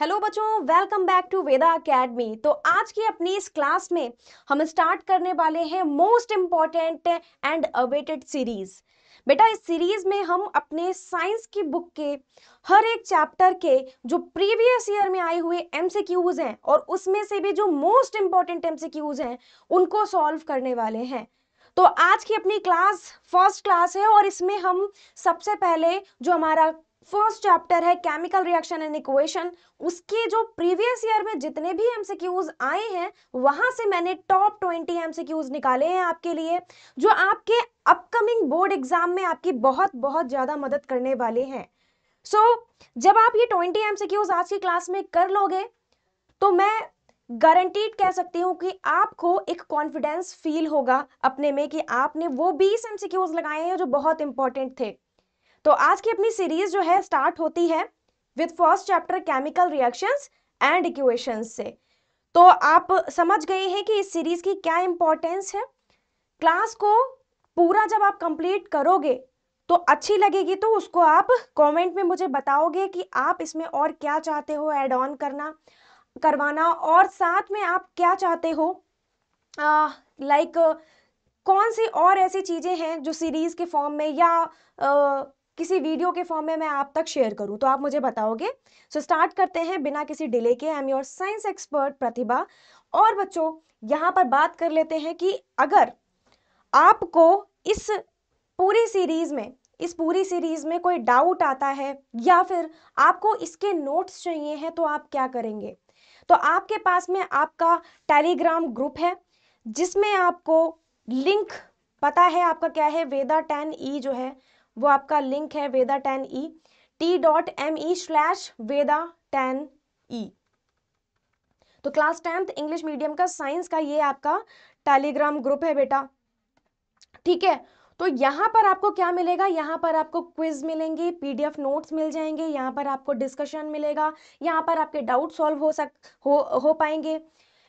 Hello बच्चों welcome back to Veda academy तो आज की अपनी इस क्लास में हम स्टार्ट करने वाले हैं most important and awaited series बेटा इस सीरीज में हम अपने साइंस की बुक के हर एक चैप्टर के जो प्रीवियस ईयर में आए हुए एमसीक्यूज हैं और उसमें से भी जो मोस्ट इम्पॉर्टेंट एमसीक्यूज हैं उनको सॉल्व करने वाले हैं तो आज की अपनी क्लास फर्स्ट क्लास है और इसमें हम सबसे पहले जो हमारा फर्स्ट चैप्टर है केमिकल रिएक्शन एंड इक्वेशन उसके जो प्रीवियस ईयर में जितने भी एमसीक्यूज आए हैं वहां से मैंने टॉप ट्वेंटी एमसीक्यूज निकाले हैं आपके लिए जो आपके अपकमिंग बोर्ड एग्जाम में आपकी बहुत बहुत ज़्यादा मदद करने वाले हैं सो so, जब आप ये ट्वेंटी एमसीक्यूज आज की क्लास में कर लोगे तो मैं गारंटीड कह सकती हूँ कि आपको एक कॉन्फिडेंस फील होगा अपने में कि आपने वो बीस एमसीक्यूज लगाए हैं जो बहुत इंपॉर्टेंट थे तो आज की अपनी सीरीज जो है स्टार्ट होती है with first chapter chemical reactions and equations से तो आप समझ गए हैं कि इस सीरीज की क्या इंपॉर्टेंस है क्लास को पूरा जब आप कंप्लीट करोगे तो अच्छी लगेगी तो उसको आप कमेंट में मुझे बताओगे कि आप इसमें और क्या चाहते हो एड ऑन करना करवाना और साथ में आप क्या चाहते हो लाइक कौन सी और ऐसी चीज़ें हैं जो सीरीज़ के फॉर्म में या किसी वीडियो के फॉर्म में मैं आप तक शेयर करूं तो आप मुझे बताओगे सो so, स्टार्ट करते हैं बिना किसी डिले के I am your science expert Pratibha और बच्चों यहाँ पर बात कर लेते हैं कि अगर आपको इस पूरी सीरीज़ में इस पूरी सीरीज़ में कोई डाउट आता है या फिर आपको इसके नोट्स चाहिए हैं तो आप क्या करेंगे तो आपके पास में आपका टेलीग्राम ग्रुप है जिसमें आपको लिंक पता है आपका क्या है वेदा टेन ई जो है वो आपका लिंक है Veda ten E T dot M E slash Veda ten E e. तो क्लास टेंथ इंग्लिश मीडियम का साइंस का ये आपका टेलीग्राम ग्रुप है बेटा ठीक है तो यहाँ पर आपको क्या मिलेगा यहाँ पर आपको क्विज मिलेंगे पीडीएफ नोट्स मिल जाएंगे यहाँ पर आपको डिस्कशन मिलेगा यहाँ पर आपके डाउट सॉल्व हो सक हो हो पाएंगे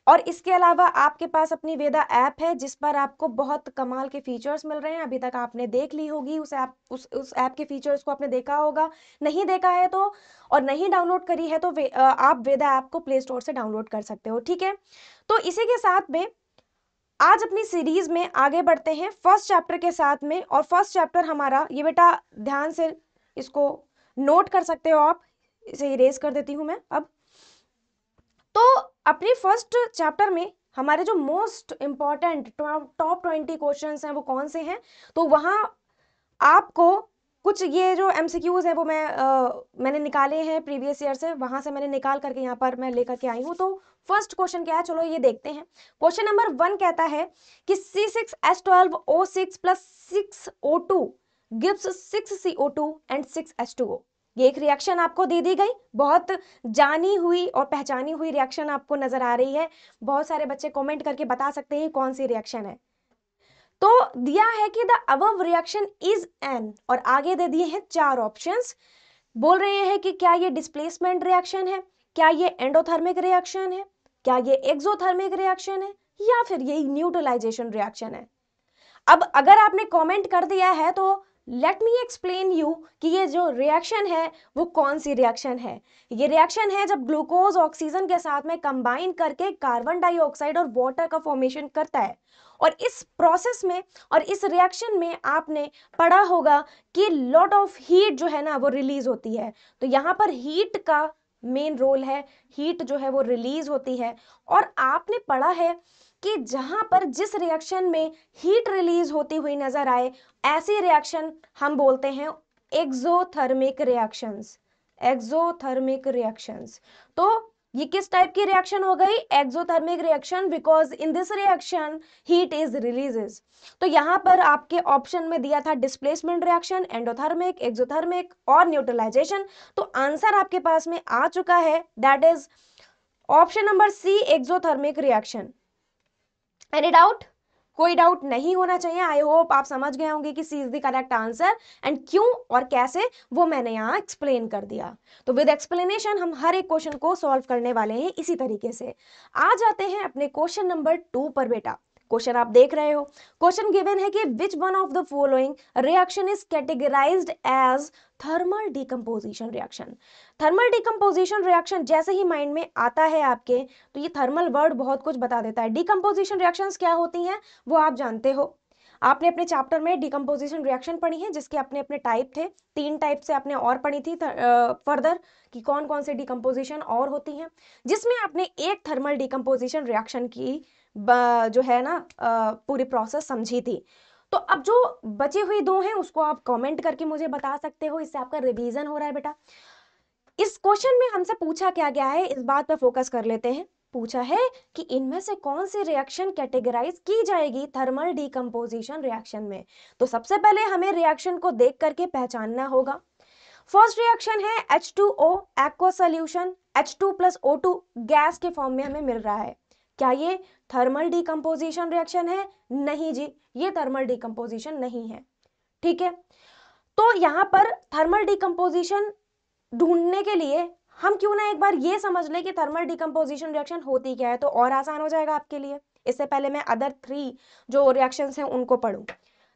और इसके अलावा आपके पास अपनी वेदा ऐप है जिस पर आपको बहुत कमाल के फीचर्स मिल रहे हैं अभी तक आपने देख ली होगी उस ऐप उस उस ऐप के फीचर्स को आपने देखा होगा नहीं देखा है तो और नहीं डाउनलोड करी है तो वे, आप वेदा ऐप को प्ले स्टोर से डाउनलोड कर सकते हो ठीक है तो इसी के साथ में आज अपनी सीरीज में आगे बढ़ते हैं फर्स्ट चैप्टर के साथ में और फर्स्ट चैप्टर हमारा ये बेटा ध्यान से इसको नोट कर सकते हो आप इसे इरेज कर देती हूँ मैं अब तो अपने फर्स्ट चैप्टर में हमारे जो most important top twenty question हैं वो कौन से हैं तो वहाँ आपको कुछ ये जो एम हैं वो मैं आ, मैंने निकाले हैं प्रीवियस ईयर से वहाँ से मैंने निकाल करके यहाँ पर मैं लेकर के आई हूँ तो फर्स्ट क्वेश्चन क्या है चलो ये देखते हैं क्वेश्चन नंबर वन कहता है कि C six S twelve O six plus six O two gives six C O two and six S two O ये एक रिएक्शन आपको दे दी गई बहुत जानी हुई और पहचानी हुई रिएक्शन आपको नज़र आ रही है बहुत सारे बच्चे कमेंट करके बता सकते हैं कौन सी रिएक्शन है तो दिया है कि the above reaction is an और आगे दे दिए हैं चार ऑप्शन बोल रहे हैं कि क्या ये डिस्प्लेसमेंट रिएक्शन है क्या ये एंडोथर्मिक रिएक्शन है क्या ये एक्सोथर्मिक रिएक्शन है या फिर ये न्यूट्रलाइजेशन रिएक्शन है अब अगर आपने कमेंट कर दिया है तो लेट मी एक्सप्लेन यू कि ये जो रिएक्शन है वो कौन सी रिएक्शन है ये रिएक्शन है जब ग्लूकोज ऑक्सीजन के साथ में कंबाइन करके कार्बन डाइऑक्साइड और वाटर का फॉर्मेशन करता है और इस प्रोसेस में और इस रिएक्शन में आपने पढ़ा होगा कि लॉट ऑफ हीट जो है ना वो रिलीज होती है तो यहाँ पर हीट का मेन रोल है हीट जो है वो रिलीज होती है और आपने पढ़ा है कि जहां पर जिस रिएक्शन में हीट रिलीज होती हुई नज़र आए ऐसी रिएक्शन हम बोलते हैं एक्सोथर्मिक रिएक्शंस एक्सोथर्मिक रिएक्शंस तो ये किस टाइप की रिएक्शन हो गई exothermic reaction because in this reaction heat is releases तो यहाँ पर आपके ऑप्शन में दिया था डिस्प्लेसमेंट रिएक्शन एंडोथर्मिक एक्सोथर्मिक और न्यूट्रलाइजेशन तो आंसर आपके पास में आ चुका है that is option number C exothermic reaction any doubt कोई डाउट नहीं होना चाहिए आई होप आप समझ गए होंगे कि C is the correct answer and क्यों और कैसे वो मैंने यहाँ एक्सप्लेन कर दिया तो विद एक्सप्लेनेशन हम हर एक क्वेश्चन को सॉल्व करने वाले हैं इसी तरीके से आ जाते हैं अपने क्वेश्चन नंबर टू पर बेटा क्वेश्चन आप देख रहे हो क्वेश्चन गिवन है कि which one of the following reaction is categorised as thermal decomposition reaction thermal decomposition reaction जैसे ही माइंड में आता है आपके तो ये थर्मल वर्ड बहुत कुछ बता देता है डिकम्पोजिशन रिएक्शंस क्या होती हैं वो आप जानते हो आपने अपने चैप्टर में डिकम्पोजिशन रिएक्शन पढ़ी है जिसके अपने अपने टाइप थे तीन टाइप से आपने और पढ़ी थी फर्दर कि कौन कौन से डिकम्पोजिशन और होती हैं जिसमें आपने एक थर्मल डिकम्पोजिशन रिएक्शन की जो है ना पूरी प्रोसेस समझी थी तो अब जो बची हुई दो हैं उसको आप कमेंट करके मुझे बता सकते हो इससे आपका रिवीजन हो रहा है बेटा इस क्वेश्चन में हमसे पूछा क्या गया है इस बात पर फोकस कर लेते हैं पूछा है कि इनमें से कौन सी रिएक्शन कैटेगराइज की जाएगी थर्मल डीकम्पोजिशन रिएक्शन में तो सबसे पहले हमें रिएक्शन को देख करके पहचानना होगा फर्स्ट रिएक्शन है H2O aqua solution H2 plus O2 gas के फॉर्म में हमें मिल रहा है क्या ये थर्मल डिकम्पोजिशन रिएक्शन है नहीं जी ये थर्मल डिकम्पोजिशन नहीं है ठीक है तो यहाँ पर थर्मल डिकम्पोजिशन ढूंढने के लिए हम क्यों ना एक बार ये समझ लें कि थर्मल डिकम्पोजिशन रिएक्शन होती क्या है तो और आसान हो जाएगा आपके लिए इससे पहले मैं अदर थ्री जो रिएक्शंस हैं उनको पढ़ू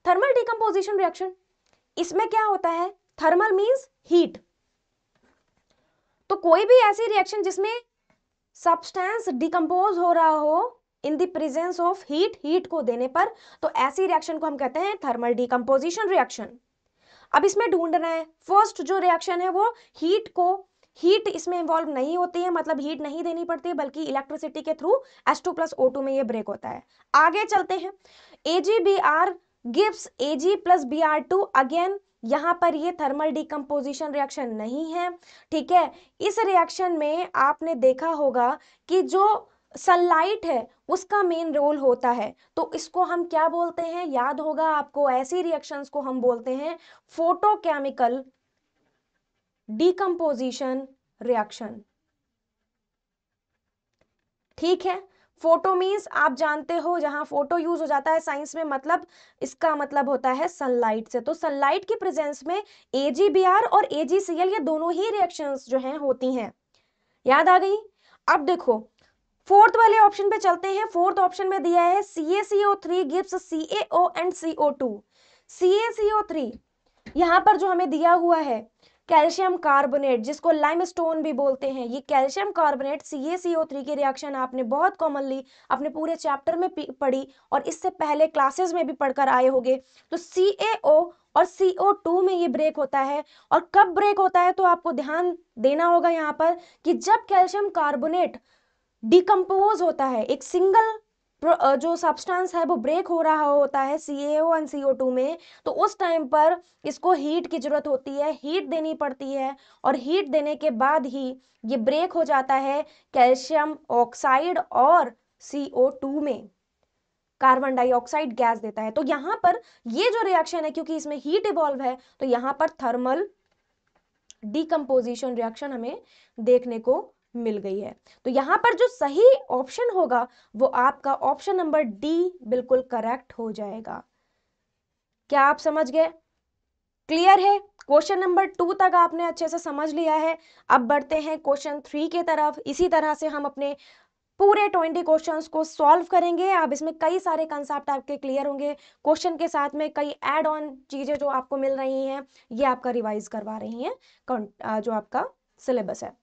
थर्मल डिकम्पोजिशन रिएक्शन इसमें क्या होता है थर्मल मीन्स हीट तो कोई भी ऐसी रिएक्शन जिसमें सब्सटेंस डिकम्पोज हो रहा हो in the presence of heat heat को देने पर तो ऐसी रिएक्शन को हम कहते हैं थर्मल डिकम्पोजिशन रिएक्शन अब इसमें ढूंढ रहे हैं फर्स्ट जो रिएक्शन है वो हीट को हीट इसमें इन्वॉल्व नहीं होती है मतलब हीट नहीं देनी पड़ती है बल्कि इलेक्ट्रिसिटी के through S two plus O two में ये ब्रेक होता है आगे चलते हैं A G B R gives A G plus B R two again यहाँ पर ये थर्मल डिकम्पोजिशन रिएक्शन नहीं है ठीक है इस रिएक्शन में आपने देखा होगा कि जो सनलाइट है उसका मेन रोल होता है तो इसको हम क्या बोलते हैं याद होगा आपको ऐसी रिएक्शंस को हम बोलते हैं फोटोकेमिकल डिकम्पोजिशन रिएक्शन ठीक है फोटो मीन्स आप जानते हो जहाँ फोटो यूज हो जाता है साइंस में मतलब इसका मतलब होता है सनलाइट से तो सनलाइट की प्रेजेंस में आर और एल ये दोनों ही रिएक्शंस जो हैं होती हैं याद आ गई अब देखो फोर्थ वाले ऑप्शन पे चलते हैं फोर्थ ऑप्शन में दिया है C A C O three gives C A O and C O two C A C O three यहाँ पर जो हमें दिया हुआ है कैल्शियम कार्बोनेट जिसको लाइमस्टोन भी बोलते हैं ये कैल्शियम कार्बोनेट CaCO3 की रिएक्शन आपने बहुत कॉमनली अपने पूरे चैप्टर में पढ़ी और इससे पहले क्लासेस में भी पढ़कर आए होंगे तो CaO और CO2 में ये ब्रेक होता है और कब ब्रेक होता है तो आपको ध्यान देना होगा यहाँ पर कि जब कैल्शियम कार्बोनेट डिकम्पोज होता है एक सिंगल जो सब्सटेंस है वो ब्रेक हो रहा होता है सी एंड सी में तो उस टाइम पर इसको हीट की ज़रूरत होती है हीट देनी पड़ती है और हीट देने के बाद ही ये ब्रेक हो जाता है कैल्शियम ऑक्साइड और सी में कार्बन डाइऑक्साइड गैस देता है तो यहाँ पर ये जो रिएक्शन है क्योंकि इसमें हीट इवॉल्व है तो यहाँ पर थर्मल डिकम्पोजिशन रिएक्शन हमें देखने को मिल गई है तो यहाँ पर जो सही ऑप्शन होगा वो आपका ऑप्शन नंबर डी बिल्कुल करेक्ट हो जाएगा क्या आप समझ गए क्लियर है क्वेश्चन नंबर टू तक आपने अच्छे से समझ लिया है अब बढ़ते हैं क्वेश्चन थ्री के तरफ इसी तरह से हम अपने पूरे ट्वेंटी क्वेश्चन को सॉल्व करेंगे अब इसमें कई सारे कंसेप्ट आपके क्लियर होंगे क्वेश्चन के साथ में कई एड ऑन चीज़ें जो आपको मिल रही हैं ये आपका रिवाइज करवा रही हैं जो आपका सिलेबस है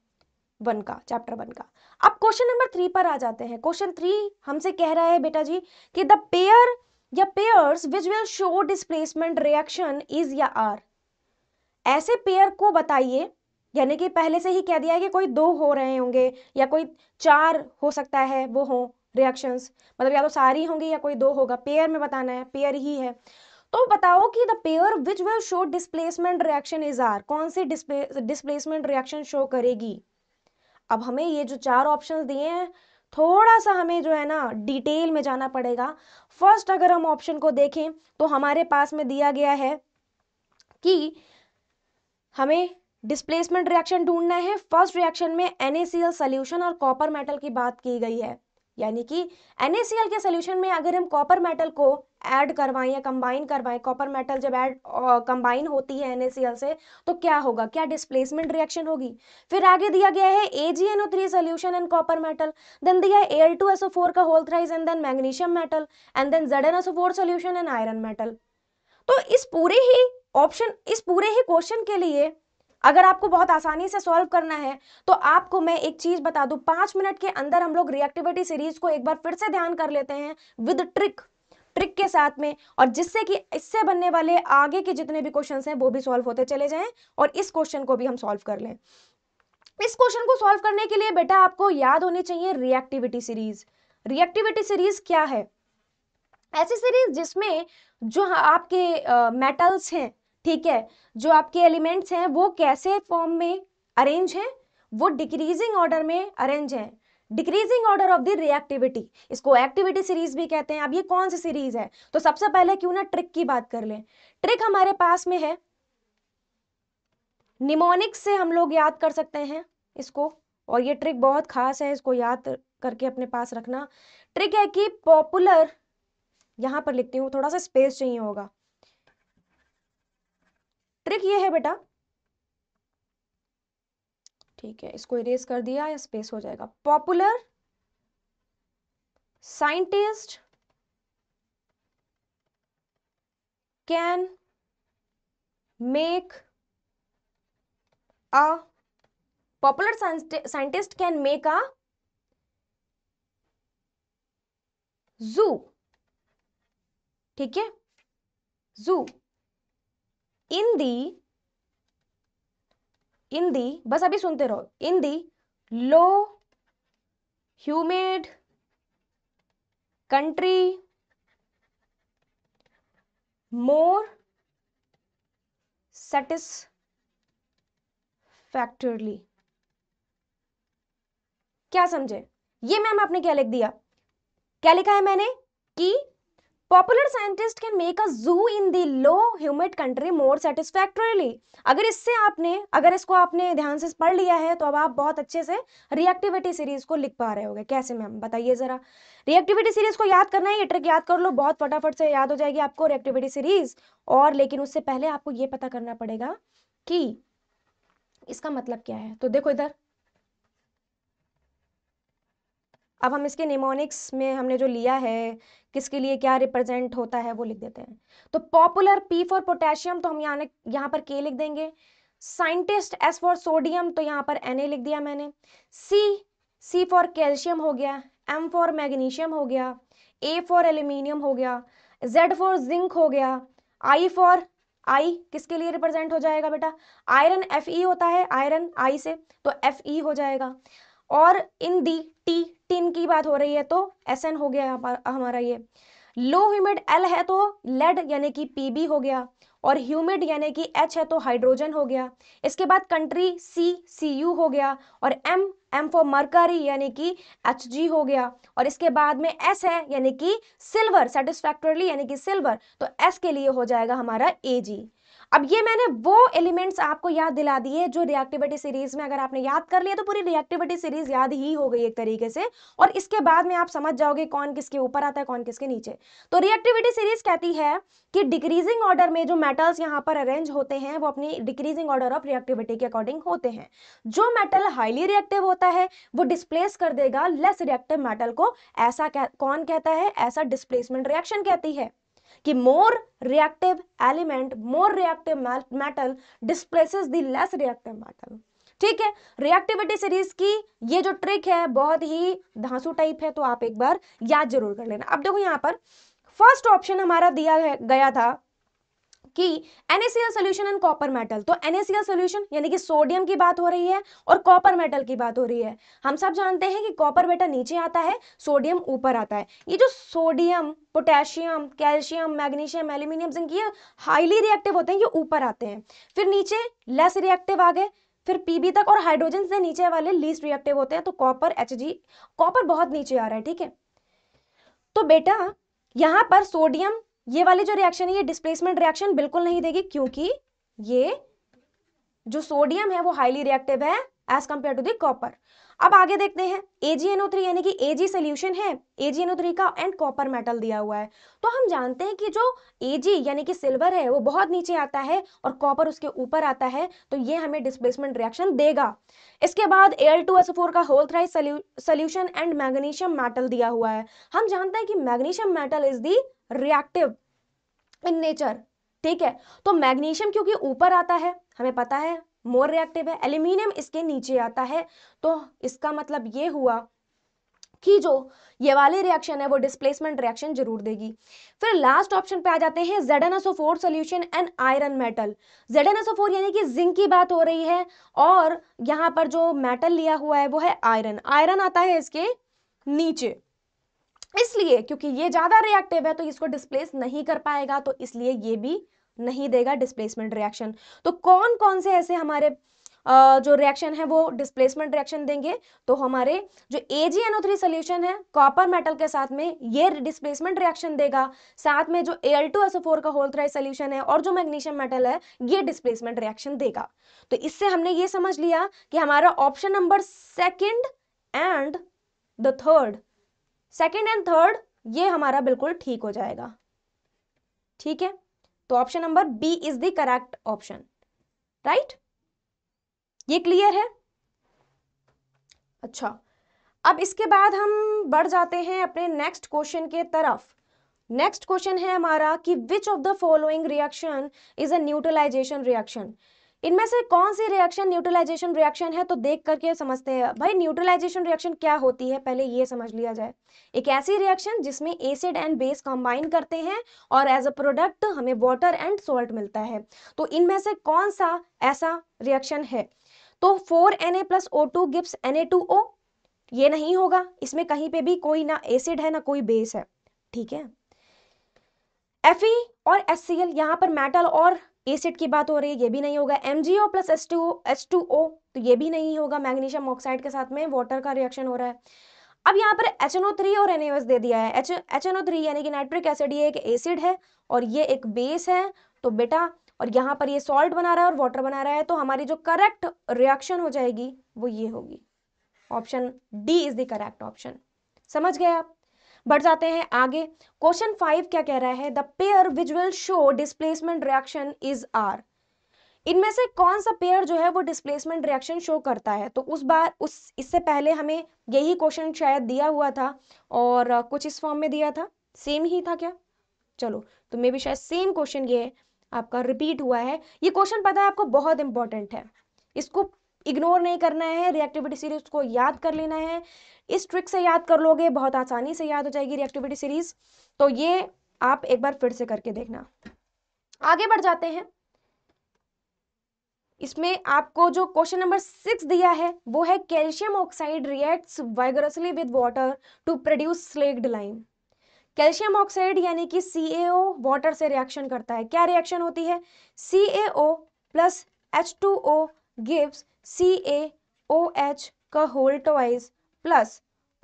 वन का चैप्टर वन का अब क्वेश्चन नंबर थ्री पर आ जाते हैं क्वेश्चन थ्री हमसे कह रहा है बेटा जी कि द पेयर या pair which will show displacement reaction is या आर ऐसे पेयर को बताइए यानी कि पहले से ही कह दिया है कि कोई दो हो रहे होंगे या कोई चार हो सकता है वो हो रिएक्शंस मतलब या तो सारी होंगी या कोई दो होगा पेयर में बताना है पेयर ही है तो बताओ कि the pair which will show displacement reaction is are कौन सी डिस्प्ले डिस्प्लेसमेंट रिएक्शन शो करेगी अब हमें ये जो चार ऑप्शन दिए हैं थोड़ा सा हमें जो है ना डिटेल में जाना पड़ेगा फर्स्ट अगर हम ऑप्शन को देखें तो हमारे पास में दिया गया है कि हमें डिस्प्लेसमेंट रिएक्शन ढूंढना है फर्स्ट रिएक्शन में एनएसीएल सोल्यूशन और कॉपर मेटल की बात की गई है यानी कि एनएसीएल के सोल्यूशन में अगर हम कॉपर मेटल को ऐड करवाएं या कंबाइन करवाएं कॉपर मेटल जब ऐड कंबाइन होती है NaCl से तो क्या होगा क्या डिस्प्लेसमेंट रिएक्शन होगी फिर आगे दिया गया है AgNO3 solution and copper metal then दिया है Al2SO4 का whole thrice and then magnesium metal and then ZnSO4 solution and iron metal तो इस पूरे ही ऑप्शन इस पूरे ही क्वेश्चन के लिए अगर आपको बहुत आसानी से सॉल्व करना है तो आपको मैं एक चीज बता दूं पांच मिनट के अंदर हम लोग रिएक्टिविटी सीरीज को एक बार फिर से ध्यान कर लेते हैं विद ट्रिक ट्रिक के साथ में और जिससे कि इससे बनने वाले आगे के जितने भी क्वेश्चन हैं वो भी सॉल्व होते चले जाएं और इस क्वेश्चन को भी हम सॉल्व कर लें इस क्वेश्चन को सॉल्व करने के लिए बेटा आपको याद होनी चाहिए रिएक्टिविटी सीरीज रिएक्टिविटी सीरीज क्या है ऐसी सीरीज जिसमें जो आपके मेटल्स हैं ठीक है जो आपके एलिमेंट्स हैं वो कैसे फॉर्म में अरेंज हैं वो डिक्रीजिंग ऑर्डर में अरेंज हैं decreasing order of the reactivity इसको एक्टिविटी सीरीज भी कहते हैं अब ये कौन सी सीरीज है तो सबसे पहले क्यों ना ट्रिक की बात कर लें ट्रिक हमारे पास में है निमोनिक्स से हम लोग याद कर सकते हैं इसको और ये ट्रिक बहुत खास है इसको याद करके अपने पास रखना ट्रिक है कि पॉपुलर यहां पर लिखती हूँ थोड़ा सा स्पेस चाहिए होगा ट्रिक ये है बेटा ठीक है इसको इरेज कर दिया या स्पेस हो जाएगा popular scientist can make a popular scientist can make a zoo ठीक है जू इन दी इन दी बस अभी सुनते रहो इन the low country more satis फैक्टरली क्या समझे ये मैम आपने क्या लिख दिया क्या लिखा है मैंने कि popular scientist can make a zoo in the low humid country more satisfactorily अगर इससे आपने अगर इसको आपने ध्यान से पढ़ लिया है तो अब आप बहुत अच्छे से रिएक्टिविटी सीरीज को लिख पा रहे होंगे कैसे मैम बताइए ज़रा रिएक्टिविटी सीरीज को याद करना है ये ट्रिक याद कर लो बहुत फटाफट से याद हो जाएगी आपको रिएक्टिविटी सीरीज और लेकिन उससे पहले आपको ये पता करना पड़ेगा कि इसका मतलब क्या है तो देखो इधर अब हम इसके निमोनिक्स में हमने जो लिया है किसके लिए क्या रिप्रेजेंट होता है वो लिख देते हैं तो पॉपुलर पी फॉर पोटेशियम तो हम यहाँ यहाँ पर के लिख देंगे साइंटिस्ट एस फॉर सोडियम तो यहाँ पर एन लिख दिया मैंने सी सी फॉर कैल्शियम हो गया एम फॉर मैग्नीशियम हो गया ए फॉर एल्यूमिनियम हो गया जेड फॉर जिंक हो गया आई फॉर आई किसके लिए रिप्रेजेंट हो जाएगा बेटा आयरन एफ ई होता है आयरन आई से तो एफ ई हो जाएगा और इन दी टी टिन की बात हो रही है तो एस हो गया हमारा ये लो ह्यूमिड एल है तो लेड यानी कि पी हो गया और ह्यूमिड यानी कि एच है तो हाइड्रोजन हो गया इसके बाद कंट्री सी सी यू हो गया और एम एम फॉर मरकरी यानी कि एच जी हो गया और इसके बाद में एस है यानी कि सिल्वर सेटिस्फैक्टरली यानी कि सिल्वर तो एस के लिए हो जाएगा हमारा ए जी अब ये मैंने वो एलिमेंट्स आपको याद दिला दिए जो रिएक्टिविटी सीरीज में अगर आपने याद कर लिया तो पूरी रिएक्टिविटी सीरीज याद ही हो गई एक तरीके से और इसके बाद में आप समझ जाओगे कौन किसके ऊपर आता है कौन किसके नीचे तो रिएक्टिविटी सीरीज कहती है कि डिक्रीजिंग ऑर्डर में जो मेटल्स यहाँ पर अरेंज होते हैं वो अपनी डिक्रीजिंग ऑर्डर ऑफ रिएक्टिविटी के अकॉर्डिंग होते हैं जो मेटल हाईली रिएक्टिव होता है वो डिस्प्लेस कर देगा लेस रिएक्टिव मेटल को ऐसा कौन कहता है ऐसा डिस्प्लेसमेंट रिएक्शन कहती है कि more reactive element more reactive metal displaces the less reactive metal ठीक है रिएक्टिविटी सीरीज की ये जो ट्रिक है बहुत ही धांसू टाइप है तो आप एक बार याद जरूर कर लेना अब देखो यहाँ पर फर्स्ट ऑप्शन हमारा दिया गया था कि NaCl solution and copper metal तो NaCl सोल्यूशन यानी कि सोडियम की बात हो रही है और कॉपर मेटल की बात हो रही है हम सब जानते हैं कि कॉपर बेटा नीचे आता है सोडियम ऊपर आता है ये जो sodium potassium calcium magnesium aluminium जिनकी ये हाईली रिएक्टिव होते हैं ये ऊपर आते हैं फिर नीचे लेस रिएक्टिव आ गए फिर पीबी तक और हाइड्रोजन से नीचे वाले लीस्ट रिएक्टिव होते हैं तो कॉपर एच कॉपर बहुत नीचे आ रहा है ठीक है तो बेटा यहाँ पर सोडियम ये वाली जो रिएक्शन है ये डिस्प्लेसमेंट रिएक्शन बिल्कुल नहीं देगी क्योंकि ये जो सोडियम है वो हाईली रिएक्टिव है as compared to the copper अब आगे देखते हैं AgNO3 यानी कि Ag सॉल्यूशन है AgNO3 का एंड कॉपर मेटल दिया हुआ है तो हम जानते हैं कि जो Ag यानी कि सिल्वर है वो बहुत नीचे आता है और कॉपर उसके ऊपर आता है तो ये हमें डिस्प्लेसमेंट रिएक्शन देगा इसके बाद Al2SO4 का whole thrice solution and magnesium metal दिया हुआ है हम जानते हैं कि magnesium metal is the reactive in nature ठीक है तो मैग्नीशियम क्योंकि ऊपर आता है हमें पता है मोर रिएक्टिव है एल्यूमिनियम इसके नीचे आता है तो इसका मतलब ये हुआ कि जो ये वाले रिएक्शन है वो डिस्प्लेसमेंट रिएक्शन जरूर देगी फिर लास्ट ऑप्शन पे आ जाते हैं Z N solution and iron metal Z N यानी कि जिंक की बात हो रही है और यहाँ पर जो मेटल लिया हुआ है वो है आयरन आयरन आता है इसके नीचे इसलिए क्योंकि ये ज़्यादा रिएक्टिव है तो इसको डिस्प्लेस नहीं कर पाएगा तो इसलिए ये भी नहीं देगा डिस्प्लेसमेंट रिएक्शन तो कौन कौन से ऐसे हमारे जो रिएक्शन है वो डिस्प्लेसमेंट रिएक्शन देंगे तो हमारे जो AgNO3 सोल्यूशन है कॉपर मेटल के साथ में ये डिस्प्लेसमेंट रिएक्शन देगा साथ में जो Al2SO4 का होल थ्राइड सोल्यूशन है और जो मैग्नीशियम मेटल है ये डिस्प्लेसमेंट रिएक्शन देगा तो इससे हमने ये समझ लिया कि हमारा option number second and the third second and third ये हमारा बिल्कुल ठीक हो जाएगा ठीक है तो option number B is the correct option right ये क्लियर है अच्छा अब इसके बाद हम बढ़ जाते हैं अपने नेक्स्ट क्वेश्चन के तरफ नेक्स्ट क्वेश्चन है हमारा कि which of the following reaction is a neutralisation reaction इनमें से कौन सी रिएक्शन न्यूट्रलाइजेशन रिएक्शन है तो देख करके समझते हैं भाई न्यूट्रलाइजेशन रिएक्शन क्या होती है पहले ये समझ लिया जाए एक ऐसी रिएक्शन जिसमें एसिड एंड बेस कंबाइन करते हैं और एज अ प्रोडक्ट हमें वाटर एंड सोल्ट मिलता है तो इनमें से कौन सा ऐसा रिएक्शन है तो four N A plus O two gives N A two O ये नहीं होगा इसमें कहीं पे भी कोई ना एसिड है ना कोई बेस है ठीक है एफ और एस सी एल यहाँ पर मेटल और एसिड की बात हो रही है ये भी नहीं होगा M G O plus S two S two O तो ये भी नहीं होगा मैग्नीशियम ऑक्साइड के साथ में वाटर का रिएक्शन हो रहा है अब यहाँ पर एच एन ओ थ्री और एन दे दिया है एच एन ओ थ्री यानी कि नाइट्रिक एसिड ये एक एसिड है और ये एक बेस है तो बेटा और यहाँ पर ये सॉल्ट बना रहा है और वाटर बना रहा है तो हमारी जो करेक्ट रिएक्शन हो जाएगी वो ये होगी option D is the correct option समझ गए आप बढ़ जाते हैं आगे क्वेश्चन फाइव क्या कह रहा है the pair visual show displacement reaction is are इनमें से कौन सा पेयर जो है वो डिस्प्लेसमेंट रिएक्शन शो करता है तो उस बार उस इससे पहले हमें यही क्वेश्चन शायद दिया हुआ था और कुछ इस फॉर्म में दिया था सेम ही था क्या चलो तो मे भी शायद सेम क्वेश्चन ये है आपका रिपीट हुआ है ये क्वेश्चन पता है आपको बहुत इंपॉर्टेंट है इसको इग्नोर नहीं करना है रिएक्टिविटी सीरीज को याद कर लेना है इस ट्रिक से याद कर लोगे बहुत आसानी से याद हो जाएगी रिएक्टिविटी सीरीज तो ये आप एक बार फिर से करके देखना आगे बढ़ जाते हैं इसमें आपको जो क्वेश्चन नंबर सिक्स दिया है वो है calcium oxide reacts vigorously with water to produce slaked lime calcium oxide यानी कि सी वाटर से रिएक्शन करता है क्या रिएक्शन होती है C A O plus H two O gives C A O H का होल टॉइज प्लस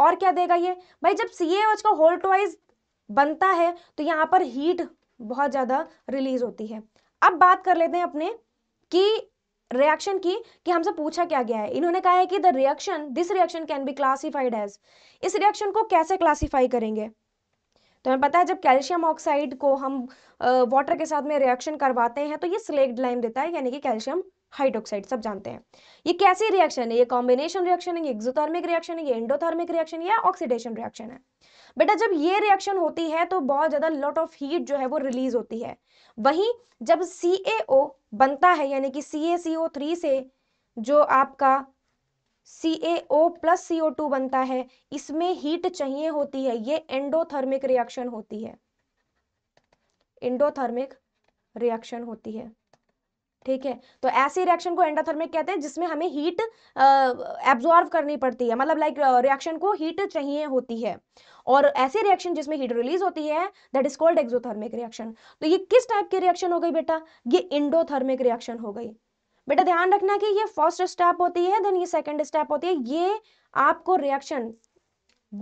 और क्या देगा ये भाई जब सी ए एच का होल टॉइज बनता है तो यहाँ पर हीट बहुत ज़्यादा रिलीज होती है अब बात कर लेते हैं अपने कि रिएक्शन की कि हमसे पूछा क्या गया है इन्होंने कहा है कि the reaction this reaction can be classified as इस रिएक्शन को कैसे क्लासिफाई करेंगे तो हमें पता है जब कैल्शियम ऑक्साइड को हम वाटर के साथ में रिएक्शन करवाते हैं तो ये स्लेक्ड लाइम देता है यानी कि कैल्शियम हाइड्रोक्साइड सब जानते हैं ये कैसी रिएक्शन है ये कॉम्बिनेशन रिएक्शन है ये एक्जोथर्मिक रिएक्शन है ये एंडोथर्मिक रिएक्शन या ऑक्सीडेशन रिएक्शन है बेटा जब ये रिएक्शन होती है तो बहुत ज़्यादा लॉट ऑफ हीट जो है वो रिलीज होती है वहीं जब सी बनता है यानी कि सी से जो आपका सी A O plus C O to बनता है इसमें हीट चाहिए होती है ये एंडोथर्मिक रिएक्शन होती है एंडोथर्मिक रिएक्शन होती है ठीक है तो ऐसी रिएक्शन को एंडोथर्मिक कहते हैं जिसमें हमें हीट एब्जॉर्व करनी पड़ती है मतलब लाइक रिएक्शन को हीट चाहिए होती है और ऐसी रिएक्शन जिसमें हीट रिलीज होती है that is called exothermic reaction तो ये किस टाइप की रिएक्शन हो गई बेटा ये इंडोथर्मिक रिएक्शन हो गई बेटा ध्यान रखना कि ये फर्स्ट स्टेप होती है देन ये सेकंड स्टेप होती है ये आपको रिएक्शन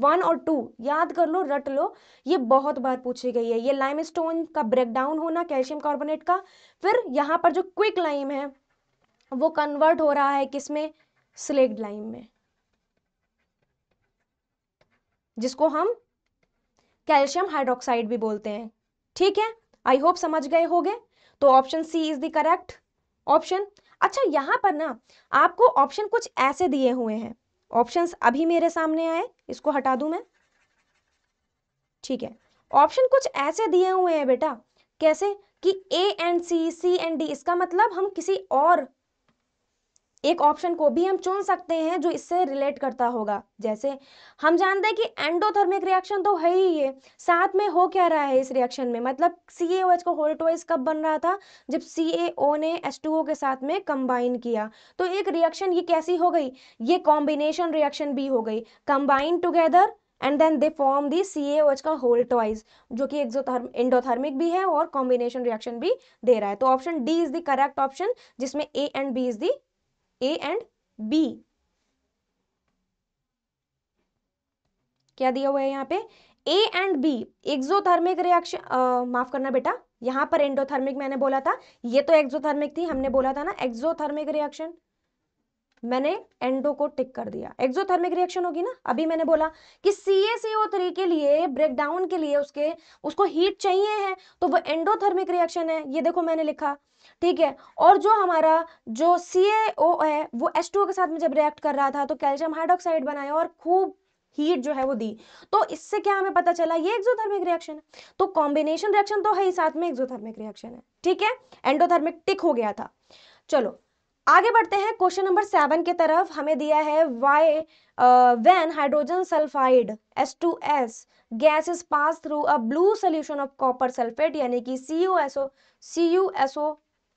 वन और टू याद कर लो रट लो ये बहुत बार पूछी गई है ये लाइम स्टोन का ब्रेकडाउन होना कैल्शियम कार्बोनेट का फिर यहाँ पर जो क्विक लाइम है वो कन्वर्ट हो रहा है किसमें स्लेक्ट लाइम में जिसको हम कैल्शियम हाइड्रोक्साइड भी बोलते हैं ठीक है आई होप समझ गए होगे तो option C is the correct option अच्छा यहां पर ना आपको ऑप्शन कुछ ऐसे दिए हुए हैं ऑप्शंस अभी मेरे सामने आए इसको हटा दूं मैं ठीक है ऑप्शन कुछ ऐसे दिए हुए हैं बेटा कैसे कि A and C C and D इसका मतलब हम किसी और एक ऑप्शन को भी हम चुन सकते हैं जो इससे रिलेट करता होगा जैसे हम जानते हैं कि एंडोथर्मिक रिएक्शन तो है ही ये साथ में हो क्या रहा है इस रिएक्शन में मतलब सी ए ओ एच का होल्टोइस कब बन रहा था जब सी ए ओ ने एच टू ओ के साथ में कंबाइन किया तो एक रिएक्शन ये कैसी हो गई ये कॉम्बिनेशन रिएक्शन भी हो गई combine together and then they form the C A H का होल टॉइज जो कि एक्जोथर्म इंडोथर्मिक भी है और कॉम्बिनेशन रिएक्शन भी दे रहा है तो option D is the correct option जिसमें A and B is the A and B क्या दिया हुआ है यहाँ पे A and B exothermic reaction माफ करना बेटा यहां पर एंडोथर्मिक मैंने बोला था ये तो एक्सोथर्मिक थी हमने बोला था ना एक्सोथर्मिक रिएक्शन मैंने एंडो को टिक कर दिया एक्सोथर्मिक रिएक्शन होगी ना अभी मैंने बोला कि CaCO3 के लिए ब्रेकडाउन के लिए उसके उसको हीट चाहिए है तो वो एंडोथर्मिक रिएक्शन है ये देखो मैंने लिखा ठीक है और जो हमारा जो सी है वो एस के साथ में जब रिएक्ट कर रहा था तो कैल्शियम हाइड्रोक्साइड बनाया और खूब हीट जो है वो दी तो इससे क्या हमें पता चला ये एक्सोथर्मिक रिएक्शन है तो कॉम्बिनेशन रिएक्शन तो है ही साथ में एक्सोथर्मिक रिएक्शन है ठीक है एंडोथर्मिक टिक हो गया था चलो आगे बढ़ते हैं क्वेश्चन नंबर सेवन के तरफ हमें दिया है why when hydrogen sulphide S two S gas is pass through a blue solution of copper sulphate यानी कि C U S O C U S O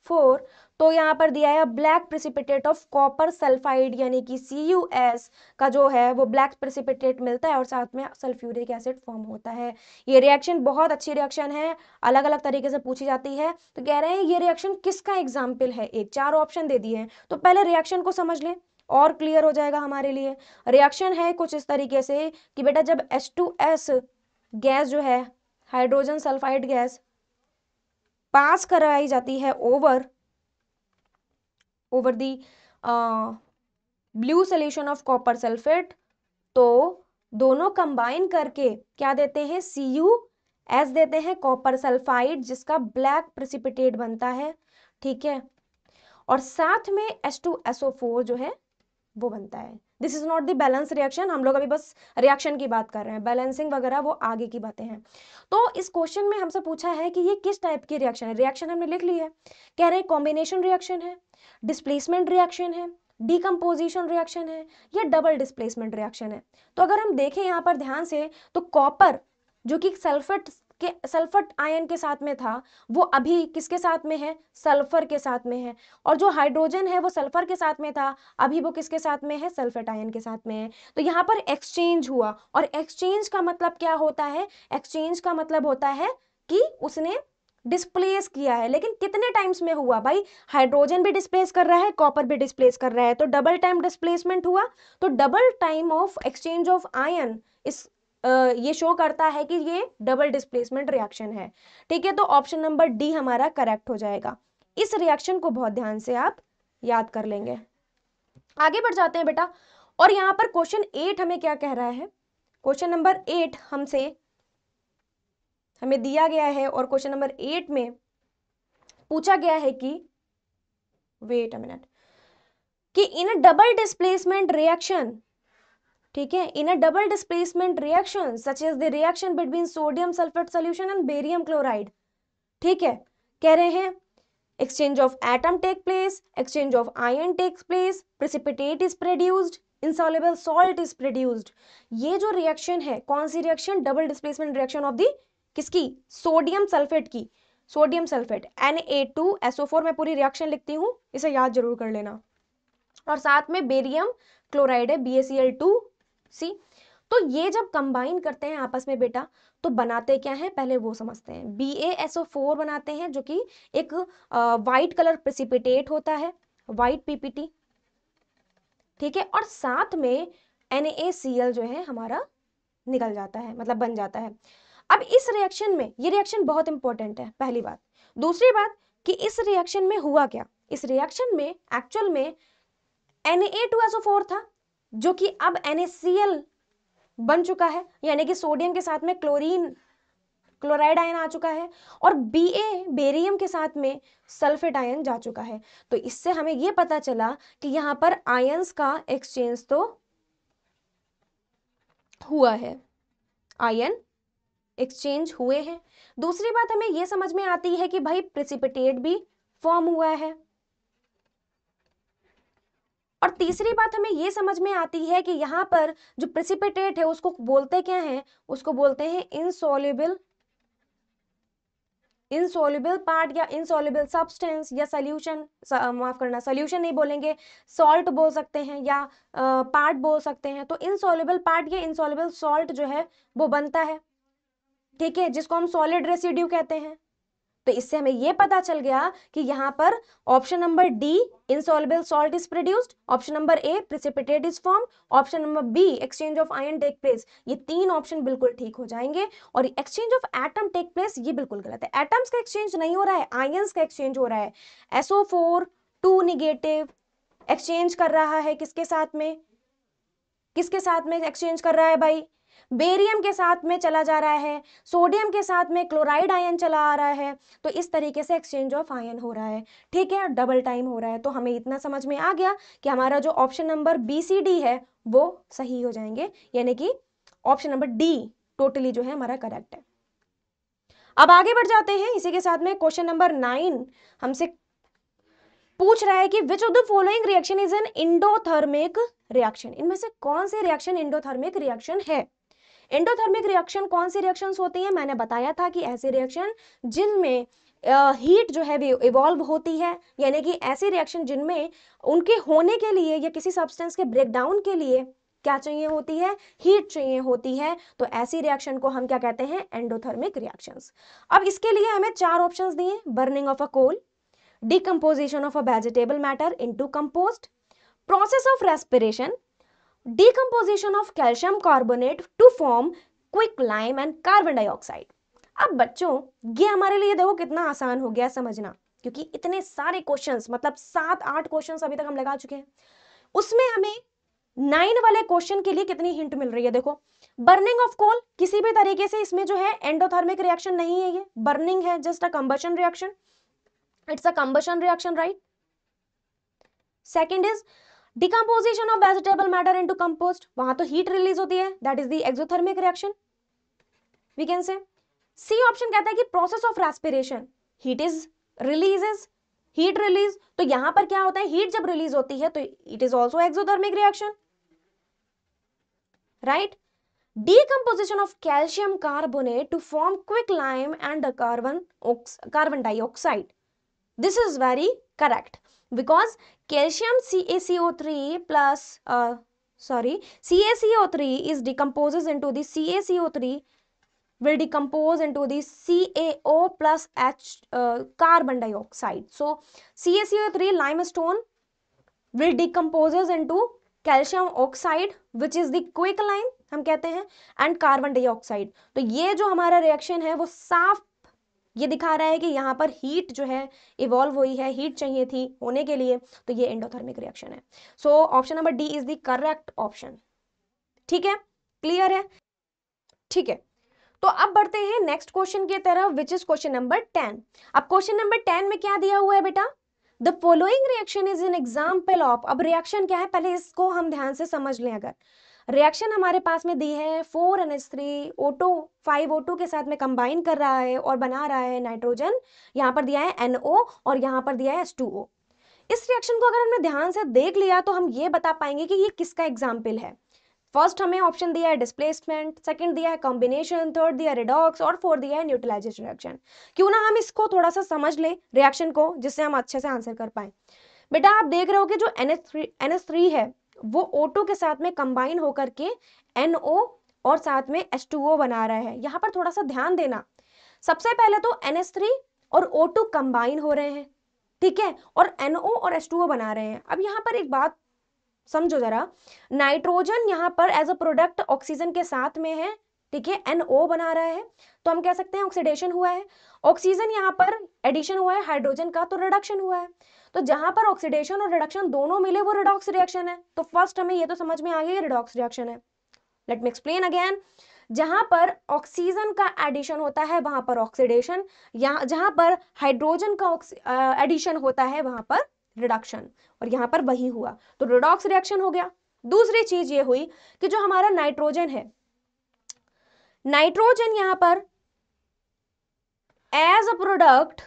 four तो यहाँ पर दिया है black precipitate of copper sulphide यानी कि सी यू एस का जो है वो ब्लैक प्रिसिपिटेट मिलता है और साथ में सल्फ्यूरिक एसिड फॉर्म होता है ये रिएक्शन बहुत अच्छी रिएक्शन है अलग अलग तरीके से पूछी जाती है तो कह रहे हैं ये रिएक्शन किसका एग्जाम्पल है एक चार ऑप्शन दे दिए हैं तो पहले रिएक्शन को समझ लें और क्लियर हो जाएगा हमारे लिए रिएक्शन है कुछ इस तरीके से कि बेटा जब एस गैस जो है हाइड्रोजन सल्फाइड गैस पास करवाई जाती है over over the blue solution of copper sulphate तो दोनों कंबाइन करके क्या देते हैं सी यू एस देते हैं कॉपर सल्फाइड जिसका ब्लैक प्रिसिपिटेट बनता है ठीक है और साथ में एस टू एसओ फोर जो है वो बनता है this is not the balance reaction हम लोग अभी बस रिएक्शन की बात कर रहे हैं बैलेंसिंग वगैरह वो आगे की बातें हैं तो इस क्वेश्चन में हमसे पूछा है कि ये किस टाइप की रिएक्शन है रिएक्शन हमने लिख ली है कह रहे हैं कॉम्बिनेशन रिएक्शन है डिस्प्लेसमेंट रिएक्शन है डिकम्पोजिशन रिएक्शन है या डबल डिस्प्लेसमेंट रिएक्शन है तो अगर हम देखें यहाँ पर ध्यान से तो कॉपर जो कि सल्फेट के सल्फर आयन के साथ में था वो अभी किसके साथ में है सल्फर के साथ में है और जो हाइड्रोजन है वो सल्फर के साथ में था अभी वो किसके साथ में है सल्फेट आयन के साथ में है तो यहाँ पर एक्सचेंज हुआ और एक्सचेंज का मतलब क्या होता है एक्सचेंज का मतलब होता है कि उसने डिस्प्लेस किया है लेकिन कितने टाइम्स में हुआ भाई हाइड्रोजन भी डिस्प्लेस कर रहा है कॉपर भी डिस्प्लेस कर रहा है तो डबल टाइम डिस्प्लेसमेंट हुआ तो double time of exchange of ion इस ये शो करता है कि ये डबल डिस्प्लेसमेंट रिएक्शन है ठीक है तो ऑप्शन नंबर डी हमारा करेक्ट हो जाएगा इस रिएक्शन को बहुत ध्यान से आप याद कर लेंगे आगे बढ़ जाते हैं बेटा और यहाँ पर क्वेश्चन एट हमें क्या कह रहा है क्वेश्चन नंबर एट हमसे हमें दिया गया है और क्वेश्चन नंबर एट में पूछा गया है कि वेट अ मिनट कि इन डबल डिस्प्लेसमेंट रिएक्शन ठीक है in a double displacement reaction such is the reaction between sodium sulphate solution and barium chloride ठीक है कह रहे हैं exchange of atom take place exchange of ion takes place precipitate is produced insoluble salt is produced ये जो reaction है कौन सी reaction double displacement reaction of the किसकी सोडियम सल्फेट की सोडियम सल्फेट Na2SO4 मैं पूरी रिएक्शन लिखती हूँ इसे याद जरूर कर लेना और साथ में बेरियम क्लोराइड है BaCl2 सी तो ये जब कंबाइन करते हैं आपस में बेटा तो बनाते क्या है पहले वो समझते हैं बी फोर बनाते हैं जो कि एक वाइट कलर प्रिसिपिटेट होता है वाइट पीपीटी ठीक है और साथ में एन जो है हमारा निकल जाता है मतलब बन जाता है अब इस रिएक्शन में ये रिएक्शन बहुत इंपॉर्टेंट है पहली बात दूसरी बात कि इस रिएक्शन में हुआ क्या इस रिएक्शन में एक्चुअल में टू फोर था जो कि अब एन बन चुका है यानी कि सोडियम के साथ में क्लोरीन क्लोराइड आयन आ चुका है और बी ए बेरियम के साथ में सल्फेट आयन जा चुका है तो इससे हमें यह पता चला कि यहां पर आयंस का एक्सचेंज तो हुआ है आयन एक्सचेंज हुए हैं दूसरी बात हमें यह समझ में आती है कि भाई प्रिसिपिटेट भी फॉर्म हुआ है और तीसरी बात हमें ये समझ में आती है कि यहाँ पर जो प्रिसिपिटेट है उसको बोलते क्या है उसको बोलते हैं इनसोलिबल इनसोलिबल पार्ट या इनसोलिबल सब्सटेंस या सोल्यूशन माफ करना सोल्यूशन नहीं बोलेंगे सॉल्ट बोल सकते हैं या पार्ट बोल सकते हैं तो इनसोल्यूबल पार्ट या इनसोलिबल सॉल्ट जो है वो बनता है ठीक है जिसको हम सॉलिड रेसिड्यू कहते हैं तो इससे हमें यह पता चल गया कि यहां पर option number D insoluble salt is produced option number A precipitate is form option number B exchange of ion take place ये तीन ऑप्शन बिल्कुल ठीक हो जाएंगे और exchange of atom take place ये बिल्कुल गलत है एटम्स का एक्सचेंज नहीं हो रहा है आयंस का एक्सचेंज हो रहा है S O four two negative exchange कर रहा है किसके साथ में किसके साथ में एक्सचेंज कर रहा है भाई बेरियम के साथ में चला जा रहा है सोडियम के साथ में क्लोराइड आयन चला आ रहा है तो इस तरीके से एक्सचेंज ऑफ आयन हो रहा है ठीक है डबल टाइम हो रहा है तो हमें इतना समझ में आ गया कि हमारा जो option number B C D है वो सही हो जाएंगे यानी कि ऑप्शन नंबर डी टोटली जो है हमारा करेक्ट है अब आगे बढ़ जाते हैं इसी के साथ में क्वेश्चन नंबर नाइन हमसे पूछ रहा है कि which of the following reaction is an endothermic reaction इनमें से कौन से रिएक्शन इंडोथर्मिक रिएक्शन है एंडोथर्मिक रिएक्शन कौन सी रिएक्शन होती हैं मैंने बताया था कि ऐसे रिएक्शन जिनमें हीट जो है इवॉल्व होती है यानी कि ऐसे रिएक्शन जिनमें उनके होने के लिए या किसी सब्सटेंस के ब्रेकडाउन के लिए क्या चाहिए होती है हीट चाहिए होती है तो ऐसी रिएक्शन को हम क्या कहते हैं एंडोथर्मिक रिएक्शंस अब इसके लिए हमें चार ऑप्शंस दिए burning of a coal decomposition of a vegetable matter into compost process of respiration decomposition of calcium carbonate to form quick lime and carbon dioxide अब बच्चों ये हमारे लिए देखो कितना आसान हो गया समझना क्योंकि इतने सारे क्वेश्चंस मतलब सात आठ क्वेश्चंस अभी तक हम लगा चुके हैं उसमें हमें नाइन वाले क्वेश्चन के लिए कितनी हिंट मिल रही है देखो बर्निंग ऑफ कोल किसी भी तरीके से इसमें जो है एंडोथर्मिक रिएक्शन नहीं है ये बर्निंग है just a combustion reaction it's a combustion reaction right second is decomposition of vegetable matter into compost वहां तो हीट रिलीज होती है that is the exothermic reaction we can say C option कहता है कि process of respiration heat is releases heat release तो यहां पर क्या होता है हीट जब रिलीज होती है तो it is also exothermic reaction right decomposition of calcium carbonate to form quick lime and carbon carbon dioxide this is very correct because calcium CaCO3 plus uh, sorry CaCO3 is decomposes into the CaCO3 will decompose into the CaO plus H uh, carbon dioxide. So CaCO3 limestone will decomposes into calcium oxide which is the quick lime हम कहते हैं and carbon dioxide तो ये जो हमारा reaction है वो साफ ये दिखा रहा है कि यहाँ पर हीट जो है इवॉल्व हुई है हीट चाहिए थी होने के लिए तो ये एंडोथर्मिक रिएक्शन है so option number D is the correct option ठीक है क्लियर है ठीक है तो अब बढ़ते हैं नेक्स्ट क्वेश्चन की तरफ which is question number ten अब क्वेश्चन नंबर टेन में क्या दिया हुआ है बेटा the following reaction is an example of अब रिएक्शन क्या है पहले इसको हम ध्यान से समझ लें अगर रिएक्शन हमारे पास में दी है four N H three O two five O two के साथ में कंबाइन कर रहा है और बना रहा है नाइट्रोजन यहाँ पर दिया है एन ओ और यहाँ पर दिया है एस टू ओ इस रिएक्शन को अगर हमने ध्यान से देख लिया तो हम ये बता पाएंगे कि ये किसका एग्जाम्पल है फर्स्ट हमें ऑप्शन दिया है डिस्प्लेसमेंट सेकंड दिया है कॉम्बिनेशन थर्ड दिया रिडॉक्स और फोर्थ दिया है न्यूट्रलाइजेशन रिएक्शन क्यों ना हम इसको थोड़ा सा समझ ले रिएक्शन को जिससे हम अच्छे से आंसर कर पाए बेटा आप देख रहे हो कि जो एन एच थ्री है वो ओटो के साथ में कंबाइन होकर के एन NO और साथ में एस बना रहा है यहाँ पर थोड़ा सा ध्यान देना सबसे पहले तो एन और O2 कंबाइन हो रहे हैं ठीक है और NO और H2O बना रहे हैं अब यहाँ पर एक बात समझो जरा नाइट्रोजन यहाँ पर एज अ प्रोडक्ट ऑक्सीजन के साथ में है ठीक है NO बना रहा है तो हम कह सकते हैं ऑक्सीडेशन हुआ है ऑक्सीजन यहाँ पर एडिशन हुआ है हाइड्रोजन का तो रिडक्शन हुआ है तो जहां पर ऑक्सीडेशन और रिडक्शन दोनों मिले वो रिडॉक्स रिएक्शन है तो फर्स्ट हमें ये तो समझ में आ गया रिडॉक्स रिएक्शन है लेट मी एक्सप्लेन अगेन जहां पर ऑक्सीजन का एडिशन होता है वहां पर ऑक्सीडेशन यहाँ जहां पर हाइड्रोजन का एडिशन होता है वहां पर रिडक्शन और यहां पर वही हुआ तो रिडॉक्स रिएक्शन हो गया दूसरी चीज ये हुई कि जो हमारा नाइट्रोजन है नाइट्रोजन यहां पर as a product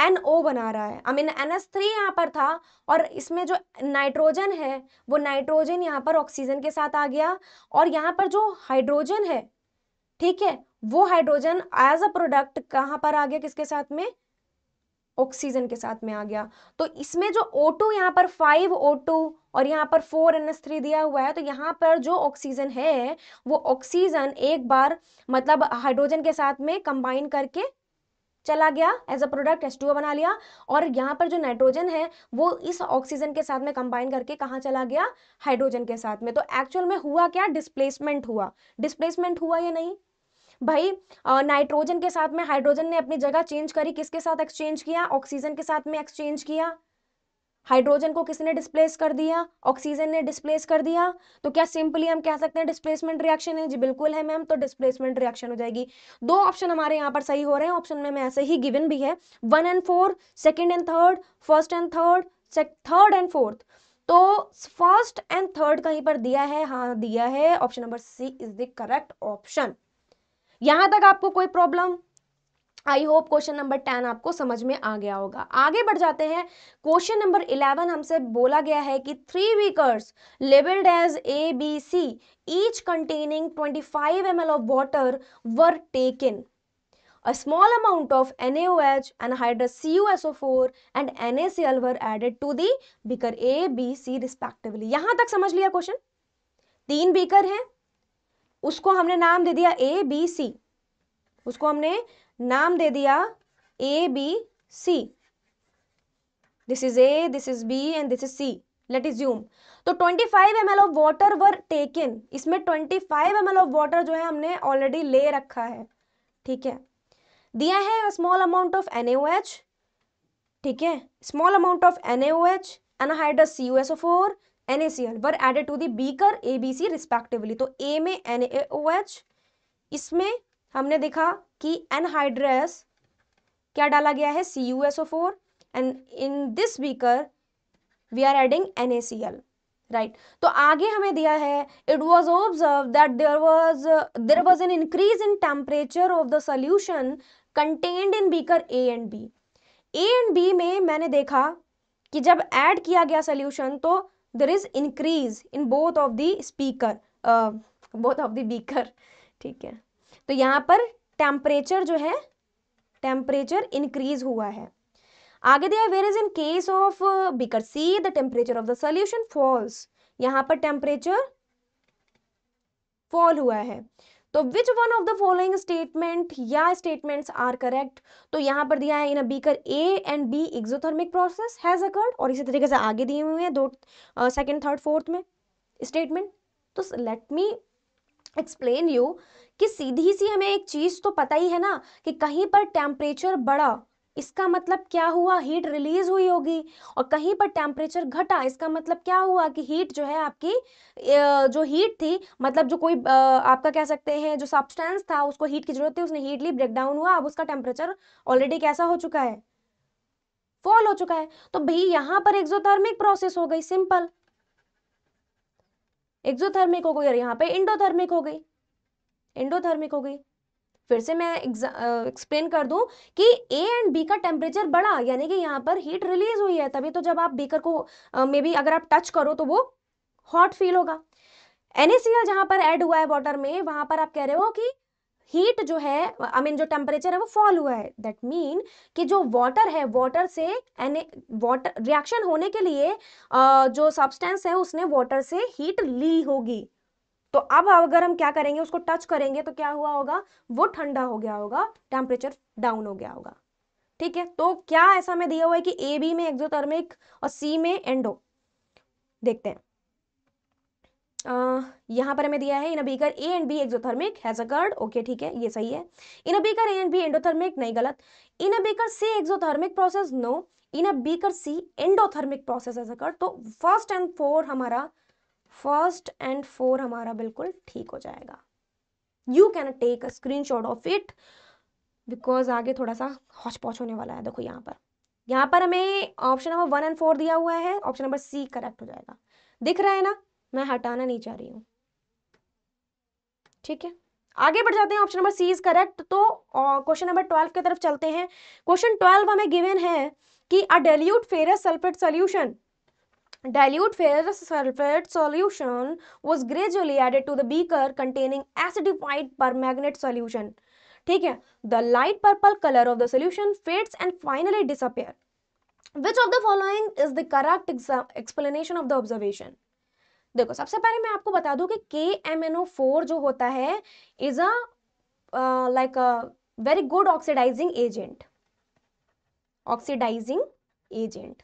N O बना रहा है I mean N S three यहाँ पर था और इसमें जो नाइट्रोजन है वो नाइट्रोजन यहाँ पर ऑक्सीजन के साथ आ गया और यहाँ पर जो हाइड्रोजन है ठीक है वो हाइड्रोजन एज अ प्रोडक्ट कहाँ पर आ गया किसके साथ में ऑक्सीजन के साथ में आ गया तो इसमें जो O2 टू यहाँ पर 5O2 और यहाँ पर 4NH3 दिया हुआ है तो यहाँ पर जो ऑक्सीजन है वो ऑक्सीजन एक बार मतलब हाइड्रोजन के साथ में कंबाइन करके चला गया एज अ प्रोडक्ट एस बना लिया और यहाँ पर जो नाइट्रोजन है वो इस ऑक्सीजन के साथ में कंबाइन करके कहाँ चला गया हाइड्रोजन के साथ में तो एक्चुअल में हुआ क्या डिस्प्लेसमेंट हुआ डिस्प्लेसमेंट हुआ या नहीं भाई नाइट्रोजन के साथ में हाइड्रोजन ने अपनी जगह चेंज करी किसके साथ एक्सचेंज किया ऑक्सीजन के साथ में एक्सचेंज किया हाइड्रोजन को किसने डिस्प्लेस कर दिया ऑक्सीजन ने डिस्प्लेस कर दिया तो क्या सिंपली हम कह सकते हैं डिस्प्लेसमेंट रिएक्शन है जी बिल्कुल है मैम तो डिस्प्लेसमेंट रिएक्शन हो जाएगी दो ऑप्शन हमारे यहाँ पर सही हो रहे हैं ऑप्शन में, मैं ऐसे ही गिवन भी है one and four second and third first and third third and fourth तो फर्स्ट एंड थर्ड कहीं पर दिया है हाँ दिया है option number C is the correct option यहां तक आपको कोई problem I hope question number ten आपको समझ में आ गया होगा आगे बढ़ जाते हैं क्वेश्चन नंबर इलेवन हमसे बोला गया है कि three beakers labelled as A B C each containing twenty five M of water were taken a small amount of NaOH, anhydrous CuSO4 and NaCl were added to the beaker A, B, C respectively. यहां तक समझ लिया question तीन beaker हैं उसको हमने नाम दे दिया ए बी सी उसको हमने नाम दे दिया A B C this is A this is B and this is C let is यूम तो 25 five M of water were taken इसमें 25 फाइव एम ऑफ वाटर जो है हमने ऑलरेडी ले रखा है ठीक है दिया है स्मॉल अमाउंट ऑफ एन ठीक है small amount of N anhydride C U S O four N A C L were added to the beaker A B C respectively तो ए में एन एच इसमें हमने देखा कि एनहाइड्रस क्या डाला गया है C U S O four and in this beaker we are adding N A C L right तो आगे हमें दिया है it was observe that there was there was an increase in temperature of the solution contained in beaker A and B A and B में मैंने देखा कि जब एड किया गया सोल्यूशन तो there is increase in both of the beaker both of the beaker ठीक है तो यहाँ पर टेम्परेचर जो है टेम्परेचर इंक्रीज हुआ है आगे दिया where is in case of beaker C the temperature of the solution falls यहाँ पर टेम्परेचर फॉल हुआ है तो which one of the following statement या स्टेटमेंट्स आर करेक्ट तो यहाँ पर दिया है in beaker A and B exothermic process has occurred और इसी तरीके से आगे दिए हुए हैं दो सेकेंड थर्ड फोर्थ में स्टेटमेंट तो लेट मी एक्सप्लेन यू कि सीधी सी हमें एक चीज़ तो पता ही है ना कि कहीं पर टेम्परेचर बढ़ा इसका मतलब क्या हुआ हीट रिलीज हुई होगी और कहीं पर टेम्परेचर घटा इसका मतलब क्या हुआ कि हीट जो है आपकी जो हीट थी मतलब जो कोई आपका कह सकते हैं जो सब्सटेंस था उसको हीट की जरूरत थी उसने हीट ली ब्रेकडाउन हुआ अब उसका टेम्परेचर ऑलरेडी कैसा हो चुका है फॉल हो चुका है तो भाई यहाँ पर एक्सोथर्मिक प्रोसेस हो गई सिंपल एक्सोथर्मिक हो गई और यहाँ पे इंडोथर्मिक हो गई इंडोथर्मिक हो गई फिर से मैं एक्सप्लेन कर दूं कि ए एंड बी का टेम्परेचर बढ़ा यानी कि यहाँ पर हीट रिलीज हुई है तभी तो जब आप बीकर को मे बी अगर आप टच करो तो वो हॉट फील होगा एनएसीएल जहां पर एड हुआ है वाटर में वहां पर आप कह रहे हो कि हीट जो है आई मीन जो टेम्परेचर है वो फॉल हुआ है दैट मीन कि जो वाटर है वाटर से वाटर रिएक्शन होने के लिए जो सब्सटेंस है उसने वाटर से हीट ली होगी तो अब अगर हम क्या करेंगे उसको टच करेंगे तो क्या हुआ होगा वो ठंडा हो गया होगा टेम्परेचर डाउन हो गया होगा ठीक है तो क्या ऐसा में दिया हुआ है कि ए बी में एक्जोथर्मिक और सी में एंडो देखते हैं यहाँ पर हमें दिया है in a beaker A and B exothermic has occurred okay ठीक है ये सही है in a beaker A and B endothermic नहीं गलत in a beaker C exothermic process no in a beaker C endothermic process has occurred तो फर्स्ट एंड फोर हमारा first and four हमारा बिल्कुल ठीक हो जाएगा you can take a screen shot of it because आगे थोड़ा सा हौच होने वाला है देखो यहाँ पर यहाँ पर हमें option number one and four दिया हुआ है ऑप्शन नंबर सी करेक्ट हो जाएगा दिख रहा है ना मैं हटाना नहीं चाह रही हूं ठीक है आगे बढ़ जाते हैं option number C is correct तो क्वेश्चन नंबर ट्वेल्व की तरफ चलते हैं क्वेश्चन ट्वेल्व हमें गिवन है कि a dilute ferrous sulphate solution dilute ferrous sulphate solution was gradually added to the beaker containing acidified permanganate ठीक है the light purple colour of the solution fades and finally disappear which of the following is the correct explanation of the observation देखो सबसे पहले मैं आपको बता दूं कि के एम एन ओ फोर जो होता है is a like a very good oxidising agent oxidising agent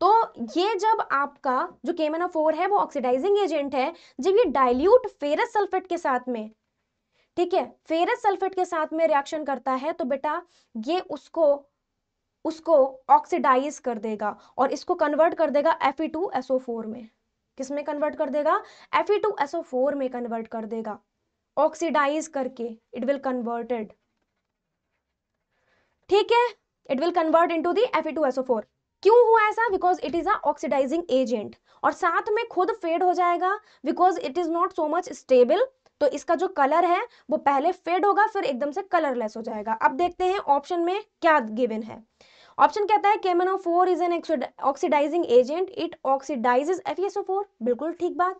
तो ये जब आपका जो के एम एन ओ फोर है वो ऑक्सीडाइजिंग एजेंट है जब ये डाइल्यूट फेरस सल्फेट के साथ में ठीक है फेरस सल्फेट के साथ में रिएक्शन करता है तो बेटा ये उसको उसको ऑक्सीडाइज कर देगा और इसको कन्वर्ट कर देगा एफ में किस में कन्वर्ट कर देगा टू एसओ फोर में कन्वर्ट कर देगा ऑक्सीडाइज करके इट विल कन्वर्टेड ठीक है it will convert into the two SO four क्यों हुआ ऐसा because it is a oxidising agent और साथ में खुद फेड हो जाएगा because it is not so much stable तो इसका जो कलर है वो पहले फेड होगा फिर एकदम से कलरलेस हो जाएगा अब देखते हैं ऑप्शन में क्या गिवन है Option ऑप्शन कहता है K M N O four is an oxidising agent it oxidises F बिल्कुल ठीक बात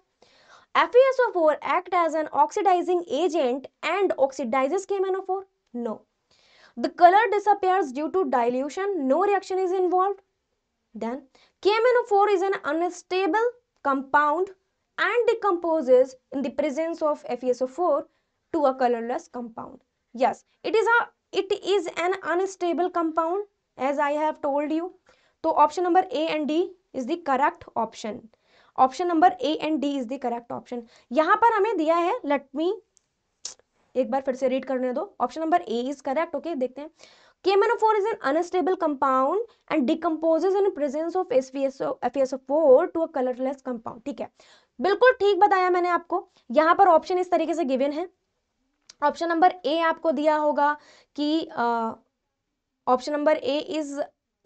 fso 4 act as an oxidizing agent and oxidizes KMnO4? No. The color disappears due to dilution, no reaction is involved. Then KMnO4 is an unstable compound and decomposes in the presence of fso 4 to a colorless compound. Yes, it is a it is an unstable compound as I have told you तो option number A and D is the correct option option number A and D is the correct option यहां पर हमें दिया है let मी एक बार फिर से read करने दो option number A is correct okay देखते हैं KMNO4 is an unstable compound and decomposes in presence of FeSO, FeSO4 to a colourless compound ठीक है बिल्कुल ठीक बताया मैंने आपको यहां पर ऑप्शन इस तरीके से गिवन है ऑप्शन नंबर ए आपको दिया होगा कि option number A is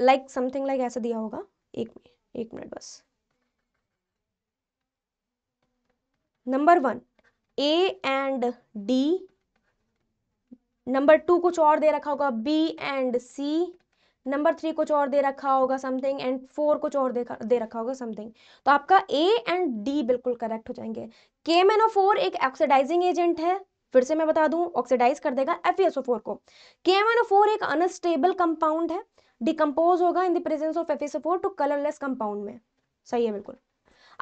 like something like ऐसा दिया होगा एक मिनट एक मिनट बस number one A and D number two कुछ और दे रखा होगा B and C number three कुछ और दे रखा होगा समथिंग एंड फोर कुछ और दे रखा होगा समथिंग तो आपका ए एंड डी बिल्कुल करेक्ट हो जाएंगे के फोर एक ऑक्सीडाइजिंग एजेंट है फिर से मैं बता दूं ऑक्सीडाइज कर देगा एफ को के एक अनस्टेबल कंपाउंड है डिकम्पोज होगा in the presence of F two colourless compound में सही है बिल्कुल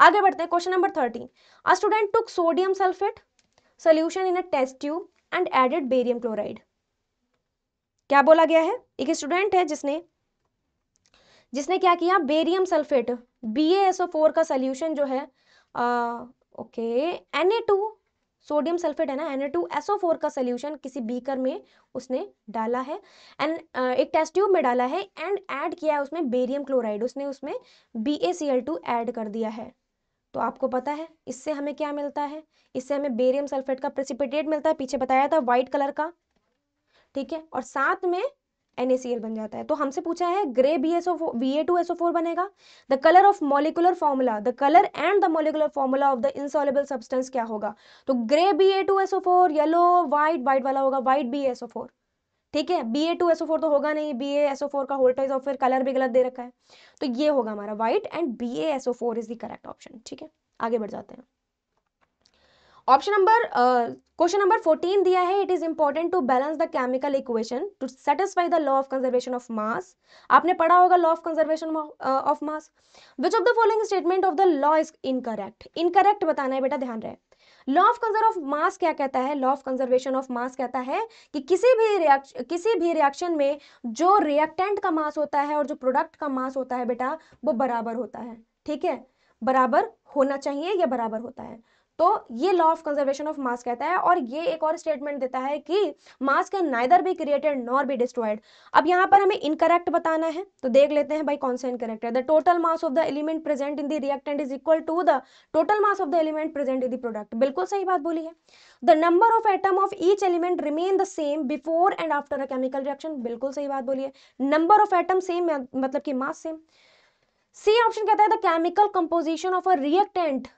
आगे बढ़ते हैं question number thirteen a student took sodium sulphate solution in a test tube and added barium chloride क्या बोला गया है एक स्टूडेंट है जिसने जिसने क्या किया बेरियम सल्फेट बी का सोल्यूशन जो है okay N A two sodium sulphate है ना एन टू का सोल्यूशन किसी बीकर में उसने डाला है एंड uh, एक टेस्ट ट्यूब में डाला है एंड ऐड किया है उसमें बेरियम क्लोराइड उसने उसमें बी ऐड कर दिया है तो आपको पता है इससे हमें क्या मिलता है इससे हमें बेरियम सल्फेट का प्रेसिपिटेट मिलता है पीछे बताया था वाइट कलर का ठीक है और साथ में NaCl बन जाता है तो हमसे पूछा है ग्रे बी एस बनेगा the colour of molecular formula the colour and the molecular formula of the insoluble substance क्या होगा तो grey Ba2SO4 yellow white white वाला होगा व्हाइट बी ठीक है Ba2SO4 तो होगा नहीं BaSO4 ए एस ओ का होल्टाइज और फिर कलर भी गलत दे रखा है तो ये होगा हमारा white and BaSO4 is the correct option ठीक है आगे बढ़ जाते हैं option number question number fourteen दिया है it is important to balance the chemical equation to satisfy the law of conservation of mass आपने पढ़ा होगा law of conservation of mass which of the following statement of the law is incorrect incorrect बताना है बेटा ध्यान रहे law of conserve of mass क्या कहता है law of conservation of mass कहता है कि किसी भी रिएक्शन किसी भी रिएक्शन में जो रिएक्टेंट का मास होता है और जो प्रोडक्ट का मास होता है बेटा वो बराबर होता है ठीक है बराबर होना चाहिए या बराबर होता है तो ये law of conservation of mass कहता है और ये एक और स्टेटमेंट देता है कि mass can neither be created nor be destroyed अब यहाँ पर हमें इनकरेक्ट बताना है तो देख लेते हैं भाई कौन सा इनकरेक्ट है the total mass of the element present in the reactant is equal to the total mass of the element present in the product बिल्कुल सही बात बोली है the number of atom of each element remain the same before and after a chemical reaction बिल्कुल सही बात बोली है नंबर ऑफ एटम सेम मतलब कि मास सेम सी ऑप्शन कहता है the chemical composition of a reactant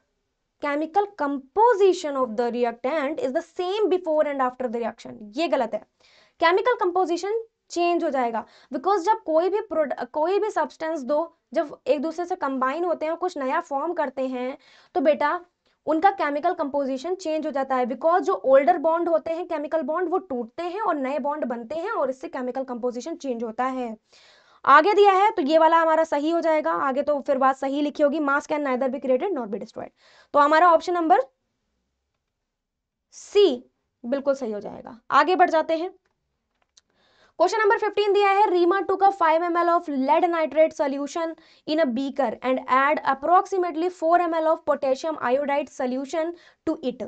chemical composition of the reactant is the same before and after the reaction ये गलत है केमिकल कंपोजिशन चेंज हो जाएगा बिकॉज जब कोई भी प्रोडक्ट कोई भी सब्सटेंस दो जब एक दूसरे से कंबाइन होते हैं कुछ नया फॉर्म करते हैं तो बेटा उनका केमिकल कंपोजिशन चेंज हो जाता है बिकॉज जो ओल्डर बॉन्ड होते हैं केमिकल बॉन्ड वो टूटते हैं और नए बॉन्ड बनते हैं और इससे केमिकल कंपोजिशन चेंज होता है आगे दिया है तो ये वाला हमारा सही हो जाएगा आगे तो फिर बात सही लिखी होगी mass can neither be created not be destroyed तो हमारा ऑप्शन नंबर सी बिल्कुल सही हो जाएगा आगे बढ़ जाते हैं क्वेश्चन नंबर 15 दिया है Reema took a 5 ml of lead nitrate solution in a beaker and add approximately 4 ml of potassium iodide solution to it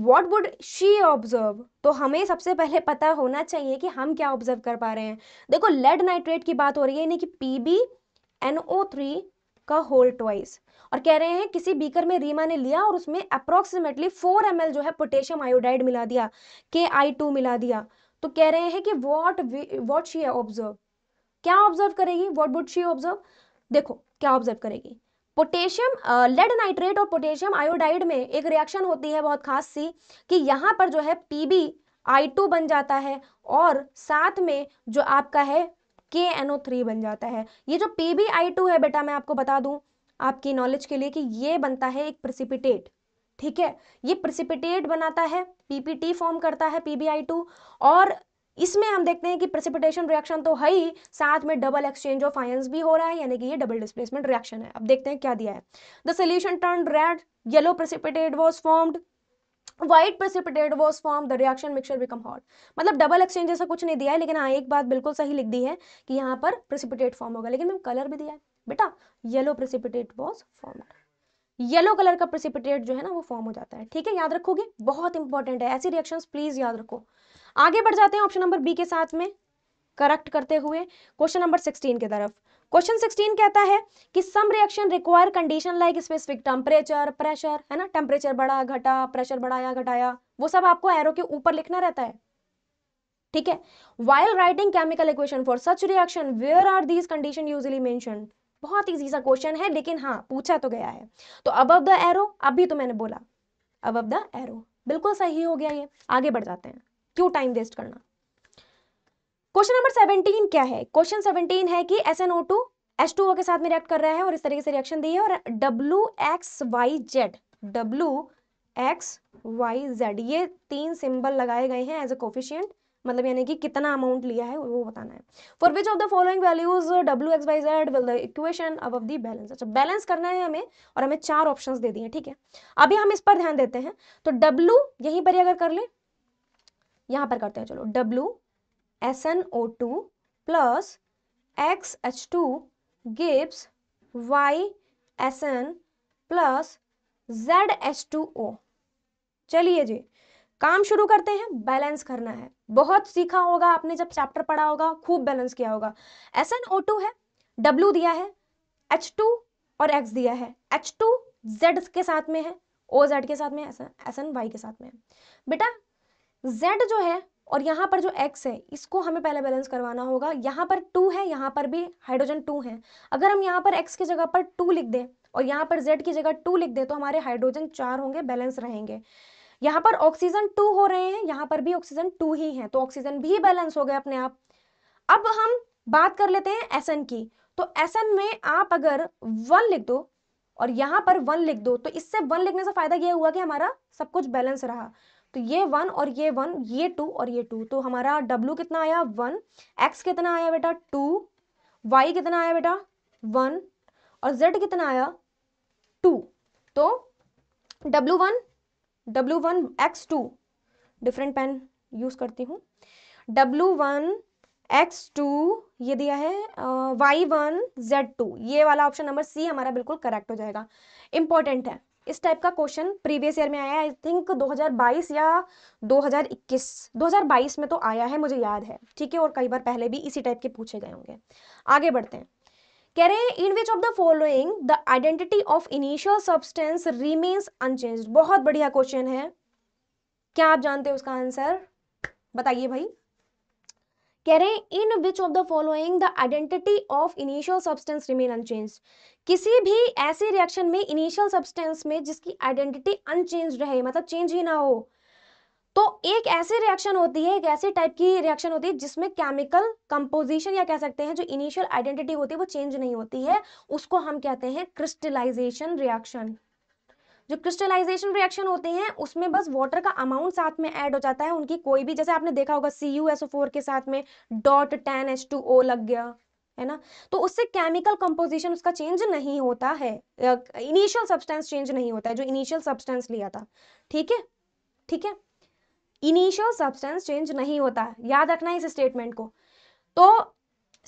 what would she observe तो हमें सबसे पहले पता होना चाहिए कि हम क्या ऑब्जर्व कर पा रहे हैं देखो लेड नाइट्रेट की बात हो रही है यानी कि P B N O three का होल ट्वाइस और कह रहे हैं किसी बीकर में रीमा ने लिया और उसमें अप्रोक्सीमेटली फोर एम जो है पोटेशियम आयोडाइड मिला दिया के आई टू मिला दिया तो कह रहे हैं कि वॉट वॉट शी ऑब्जर्व क्या ऑब्जर्व करेगी वॉट वुड शी ऑब्जर्व देखो क्या ऑब्जर्व करेगी पोटेशियम लेड नाइट्रेट और पोटेशियम आयोडाइड में एक रिएक्शन होती है बहुत खास सी कि यहाँ पर जो है पीबी आई टू बन जाता है और साथ में जो आपका है के एन ओ थ्री बन जाता है ये जो पी बी आई टू है बेटा मैं आपको बता दूं आपकी नॉलेज के लिए कि ये बनता है एक प्रिसिपिटेट ठीक है ये प्रिसिपिटेट बनाता है पीपीटी फॉर्म करता है पीबीआई टू और इसमें हम देखते हैं कि प्रेसिपिटेशन रिएक्शन तो है ही साथ में डबल एक्सचेंज ऑफ आयंस भी हो रहा है यानी कि ये डबल डिस्प्लेसमेंट रिएक्शन है अब देखते हैं क्या दिया है the solution turn red yellow precipitate was formed white precipitate was form the reaction mixture become hot मतलब डबल एक्सचेंज जैसा कुछ नहीं दिया है लेकिन हाँ एक बात बिल्कुल सही लिख दी है कि यहाँ पर प्रेसिपिटेट फॉर्म होगा लेकिन मैम कलर भी दिया है बेटा yellow precipitate was form yellow colour का प्रेसिपिटेट जो है ना वो फॉर्म हो जाता है ठीक है याद रखोगे बहुत इंपॉर्टेंट है ऐसी रिएक्शंस प्लीज याद रखो आगे बढ़ जाते हैं ऑप्शन नंबर बी के साथ में करेक्ट करते हुए क्वेश्चन नंबर सिक्सटीन की तरफ क्वेश्चन सिक्सटीन कहता है कि some reaction require condition like specific temperature pressure है ना टेम्परेचर बढ़ा घटा प्रेशर बढ़ाया घटाया वो सब आपको एरो के ऊपर लिखना रहता है ठीक है while writing chemical equation for such reaction where are these conditions usually मैं बहुत ही सा क्वेश्चन है लेकिन हाँ पूछा तो गया है तो अब द एरो अभी तो मैंने बोला अब द एरो बिल्कुल सही हो गया ये आगे बढ़ जाते हैं क्यों टाइम वेस्ट करना क्वेश्चन नंबर सेवनटीन क्या है क्वेश्चन सेवनटीन है कि S N O two S two O के साथ में रिएक्ट कर रहा है और इस तरीके से रिएक्शन दी है और W X Y Z W X Y Z ये तीन सिंबल लगाए गए हैं एज ए कोफिशियंट मतलब यानी कि कितना अमाउंट लिया है वो बताना है for which of the following values W X Y Z will the equation अब ऑफ द बैलेंस अच्छा बैलेंस करना है हमें और हमें चार ऑप्शंस दे दिए ठीक है अभी हम इस पर ध्यान देते हैं तो डब्ल्यू यहीं पर ही अगर कर ले यहां पर करते हैं चलो W S N O two plus X H two gives Y S N plus Z H two O चलिए जी काम शुरू करते हैं बैलेंस करना है बहुत सीखा होगा आपने जब चैप्टर पढ़ा होगा खूब बैलेंस किया होगा एस एन ओ टू है W दिया है H2 और X दिया है H2 Z के साथ में है ओ जेड के साथ में SN, SN y के साथ में है बेटा z जो है और यहाँ पर जो x है इसको हमें पहले बैलेंस करवाना होगा यहाँ पर टू है यहाँ पर भी हाइड्रोजन टू है अगर हम यहाँ पर x की जगह पर टू लिख दें और यहाँ पर z की जगह टू लिख दें तो हमारे हाइड्रोजन चार होंगे बैलेंस रहेंगे यहाँ पर ऑक्सीजन टू हो रहे हैं यहाँ पर भी ऑक्सीजन टू ही है तो ऑक्सीजन भी बैलेंस हो गए अपने आप अब हम बात कर लेते हैं एस की तो एस में आप अगर वन लिख दो और यहाँ पर वन लिख दो तो इससे वन लिखने से फायदा यह हुआ कि हमारा सब कुछ बैलेंस रहा तो ये वन और ये वन ये टू और ये टू तो हमारा डब्लू कितना आया वन एक्स कितना आया बेटा टू वाई कितना आया बेटा वन और जेड कितना आया टू तो W one W one X two different pen use करती हूँ डब्लू वन एक्स टू ये दिया है वाई वन जेड टू ये वाला ऑप्शन नंबर सी हमारा बिल्कुल करेक्ट हो जाएगा इंपॉर्टेंट है इस टाइप का क्वेश्चन प्रीवियस ईयर में आया आई थिंक 2022 या 2021 2022 में तो आया है मुझे याद है ठीक है और कई बार पहले भी इसी टाइप के पूछे गए होंगे आगे बढ़ते हैं कह रहे हैं in which of the following the identity of initial substance remains unchange बहुत बढ़िया क्वेश्चन है क्या आप जानते हैं उसका आंसर बताइए भाई कह रहे हैं in which of the following the identity of initial substance remain unchange किसी भी ऐसे रिएक्शन में इनिशियल सब्सटेंस में जिसकी आइडेंटिटी अनचेंज रहे मतलब चेंज ही ना हो तो एक ऐसे रिएक्शन होती है एक ऐसे टाइप की रिएक्शन होती है जिसमें केमिकल कंपोजिशन या कह सकते हैं जो इनिशियल आइडेंटिटी होती है वो चेंज नहीं होती है उसको हम कहते हैं क्रिस्टलाइजेशन रिएक्शन जो क्रिस्टलाइजेशन रिएक्शन होते हैं उसमें बस वाटर का अमाउंट साथ में ऐड हो जाता है उनकी कोई भी जैसे आपने देखा होगा सी यू के साथ में dot ten H two O लग गया है ना तो उससे केमिकल कंपोजिशन उसका चेंज नहीं होता है इनिशियल सब्सटेंस चेंज नहीं होता है जो इनिशियल सब्सटेंस लिया था ठीक है ठीक है इनिशियल सब्सटेंस चेंज नहीं होता याद रखना इस स्टेटमेंट को तो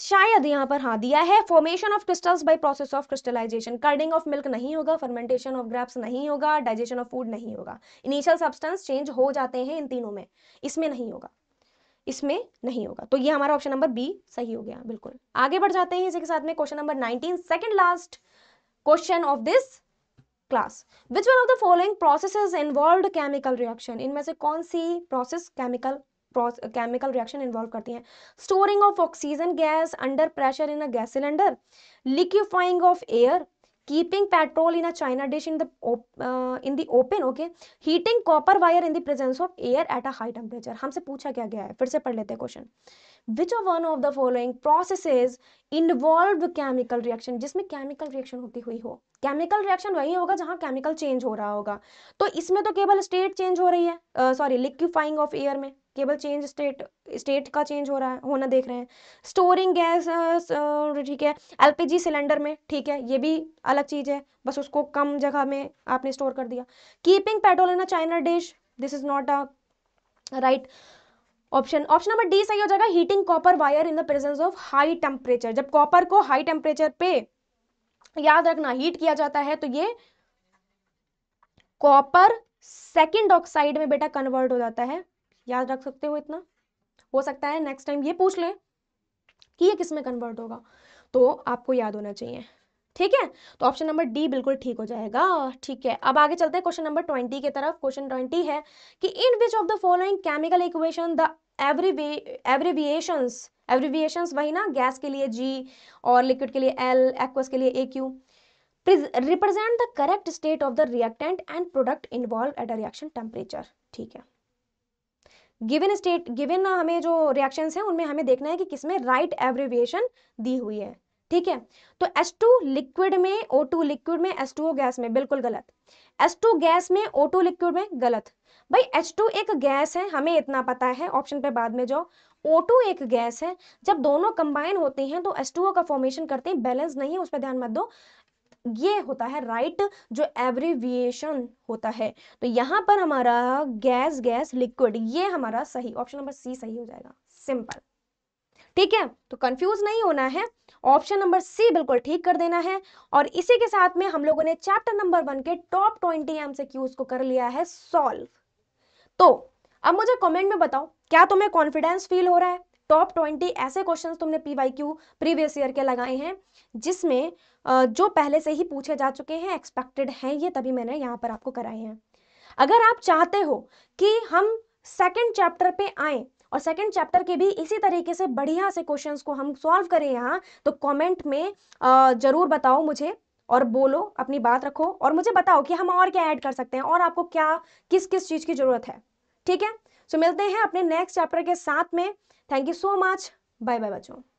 शायद यहाँ पर हाँ दिया है formation of crystals by process of crystallisation curdling of milk नहीं होगा फर्मेंटेशन ऑफ ग्रेप्स नहीं होगा डाइजेशन ऑफ फूड नहीं होगा इनिशियल सब्सटेंस चेंज हो जाते हैं इन तीनों में इसमें नहीं होगा इसमें नहीं होगा तो ये हमारा ऑप्शन नंबर बी सही हो गया बिल्कुल आगे बढ़ जाते हैं इसी के साथ में question number nineteen second last question of this class which one of the following process involve chemical reaction इनमें से कौन सी process chemical chemical reaction involve करती हैं storing of oxygen gas under pressure in a gas cylinder liquefying of air keeping petrol in a china dish in the in the open okay heating copper wire in the presence of air at a high temperature हमसे पूछा क्या गया है फिर से पढ़ लेते हैं question which one of the following processes involve chemical reaction जिसमें केमिकल रिएक्शन होती हुई हो केमिकल रिएक्शन वही होगा जहां केमिकल चेंज हो रहा होगा तो इसमें तो केवल स्टेट चेंज हो रही है सॉरी लिक्विफाइंग ऑफ एयर में केवल चेंज स्टेट स्टेट का चेंज हो रहा है होना देख रहे हैं स्टोरिंग गैस ठीक है एलपीजी सिलेंडर में ठीक है ये भी अलग चीज़ है बस उसको कम जगह में आपने स्टोर कर दिया keeping petrol in a china dish this is not a right option option number D सही हो जाएगा heating copper wire in the presence of high temperature जब कॉपर को हाई टेम्परेचर पे याद रखना हीट किया जाता है तो ये कॉपर सेकेंड ऑक्साइड में बेटा कन्वर्ट हो जाता है याद रख सकते हो इतना हो सकता है नेक्स्ट टाइम ये पूछ ले कि ये किस में कन्वर्ट होगा तो आपको याद होना चाहिए ठीक है तो ऑप्शन नंबर डी बिल्कुल ठीक हो जाएगा ठीक है अब आगे चलते हैं क्वेश्चन नंबर ट्वेंटी की तरफ क्वेश्चन ट्वेंटी है कि in which of the following chemical equation the abbreviations abbreviations वही ना गैस के लिए जी और लिक्विड के लिए एल एक्वस के लिए A Q represent the correct state of the reactant and product involve at a reaction temperature ठीक है गिवन स्टेट गिवन हमें जो रिएक्शन है उनमें हमें देखना है कि किसमें राइट एब्रिविएशन दी हुई है ठीक है तो H2 लिक्विड में O2 लिक्विड में H2O गैस में बिल्कुल गलत टू गैस में ओ टू लिक्विड में गलत भाई एच टू एक गैस है हमें इतना पता है ऑप्शन पे बाद में जाओ ओ टू एक गैस है जब दोनों कंबाइन होते हैं तो H2O का फॉर्मेशन करते हैं बैलेंस नहीं है उस पर ध्यान मत दो ये होता है राइट right, जो एवरीविएशन होता है तो यहां पर हमारा गैस गैस लिक्विड ये हमारा सही ऑप्शन नंबर सी सही हो जाएगा सिंपल ठीक है तो कंफ्यूज नहीं होना है ऑप्शन नंबर सी बिल्कुल ठीक कर देना है और इसी के साथ में हम लोगों ने चैप्टर नंबर वन के top twenty M C Qs को कर लिया है सॉल्व तो अब मुझे कमेंट में बताओ क्या तुम्हें कॉन्फिडेंस फील हो रहा है टॉप ट्वेंटी ऐसे क्वेश्चंस तुमने पीवाईक्यू प्रीवियस ईयर के लगाए हैं जिसमें जो पहले से ही पूछे जा चुके हैं एक्सपेक्टेड हैं ये तभी मैंने यहाँ पर आपको कराए हैं अगर आप चाहते हो कि हम सेकंड चैप्टर पे आए और सेकेंड चैप्टर के भी इसी तरीके से बढ़िया से क्वेश्चन को हम सॉल्व करें यहाँ तो कॉमेंट में ज़रूर बताओ मुझे और बोलो अपनी बात रखो और मुझे बताओ कि हम और क्या ऐड कर सकते हैं और आपको क्या किस किस चीज़ की ज़रूरत है ठीक है सो so, मिलते हैं अपने नेक्स्ट चैप्टर के साथ में thank you so much bye bye बच्चों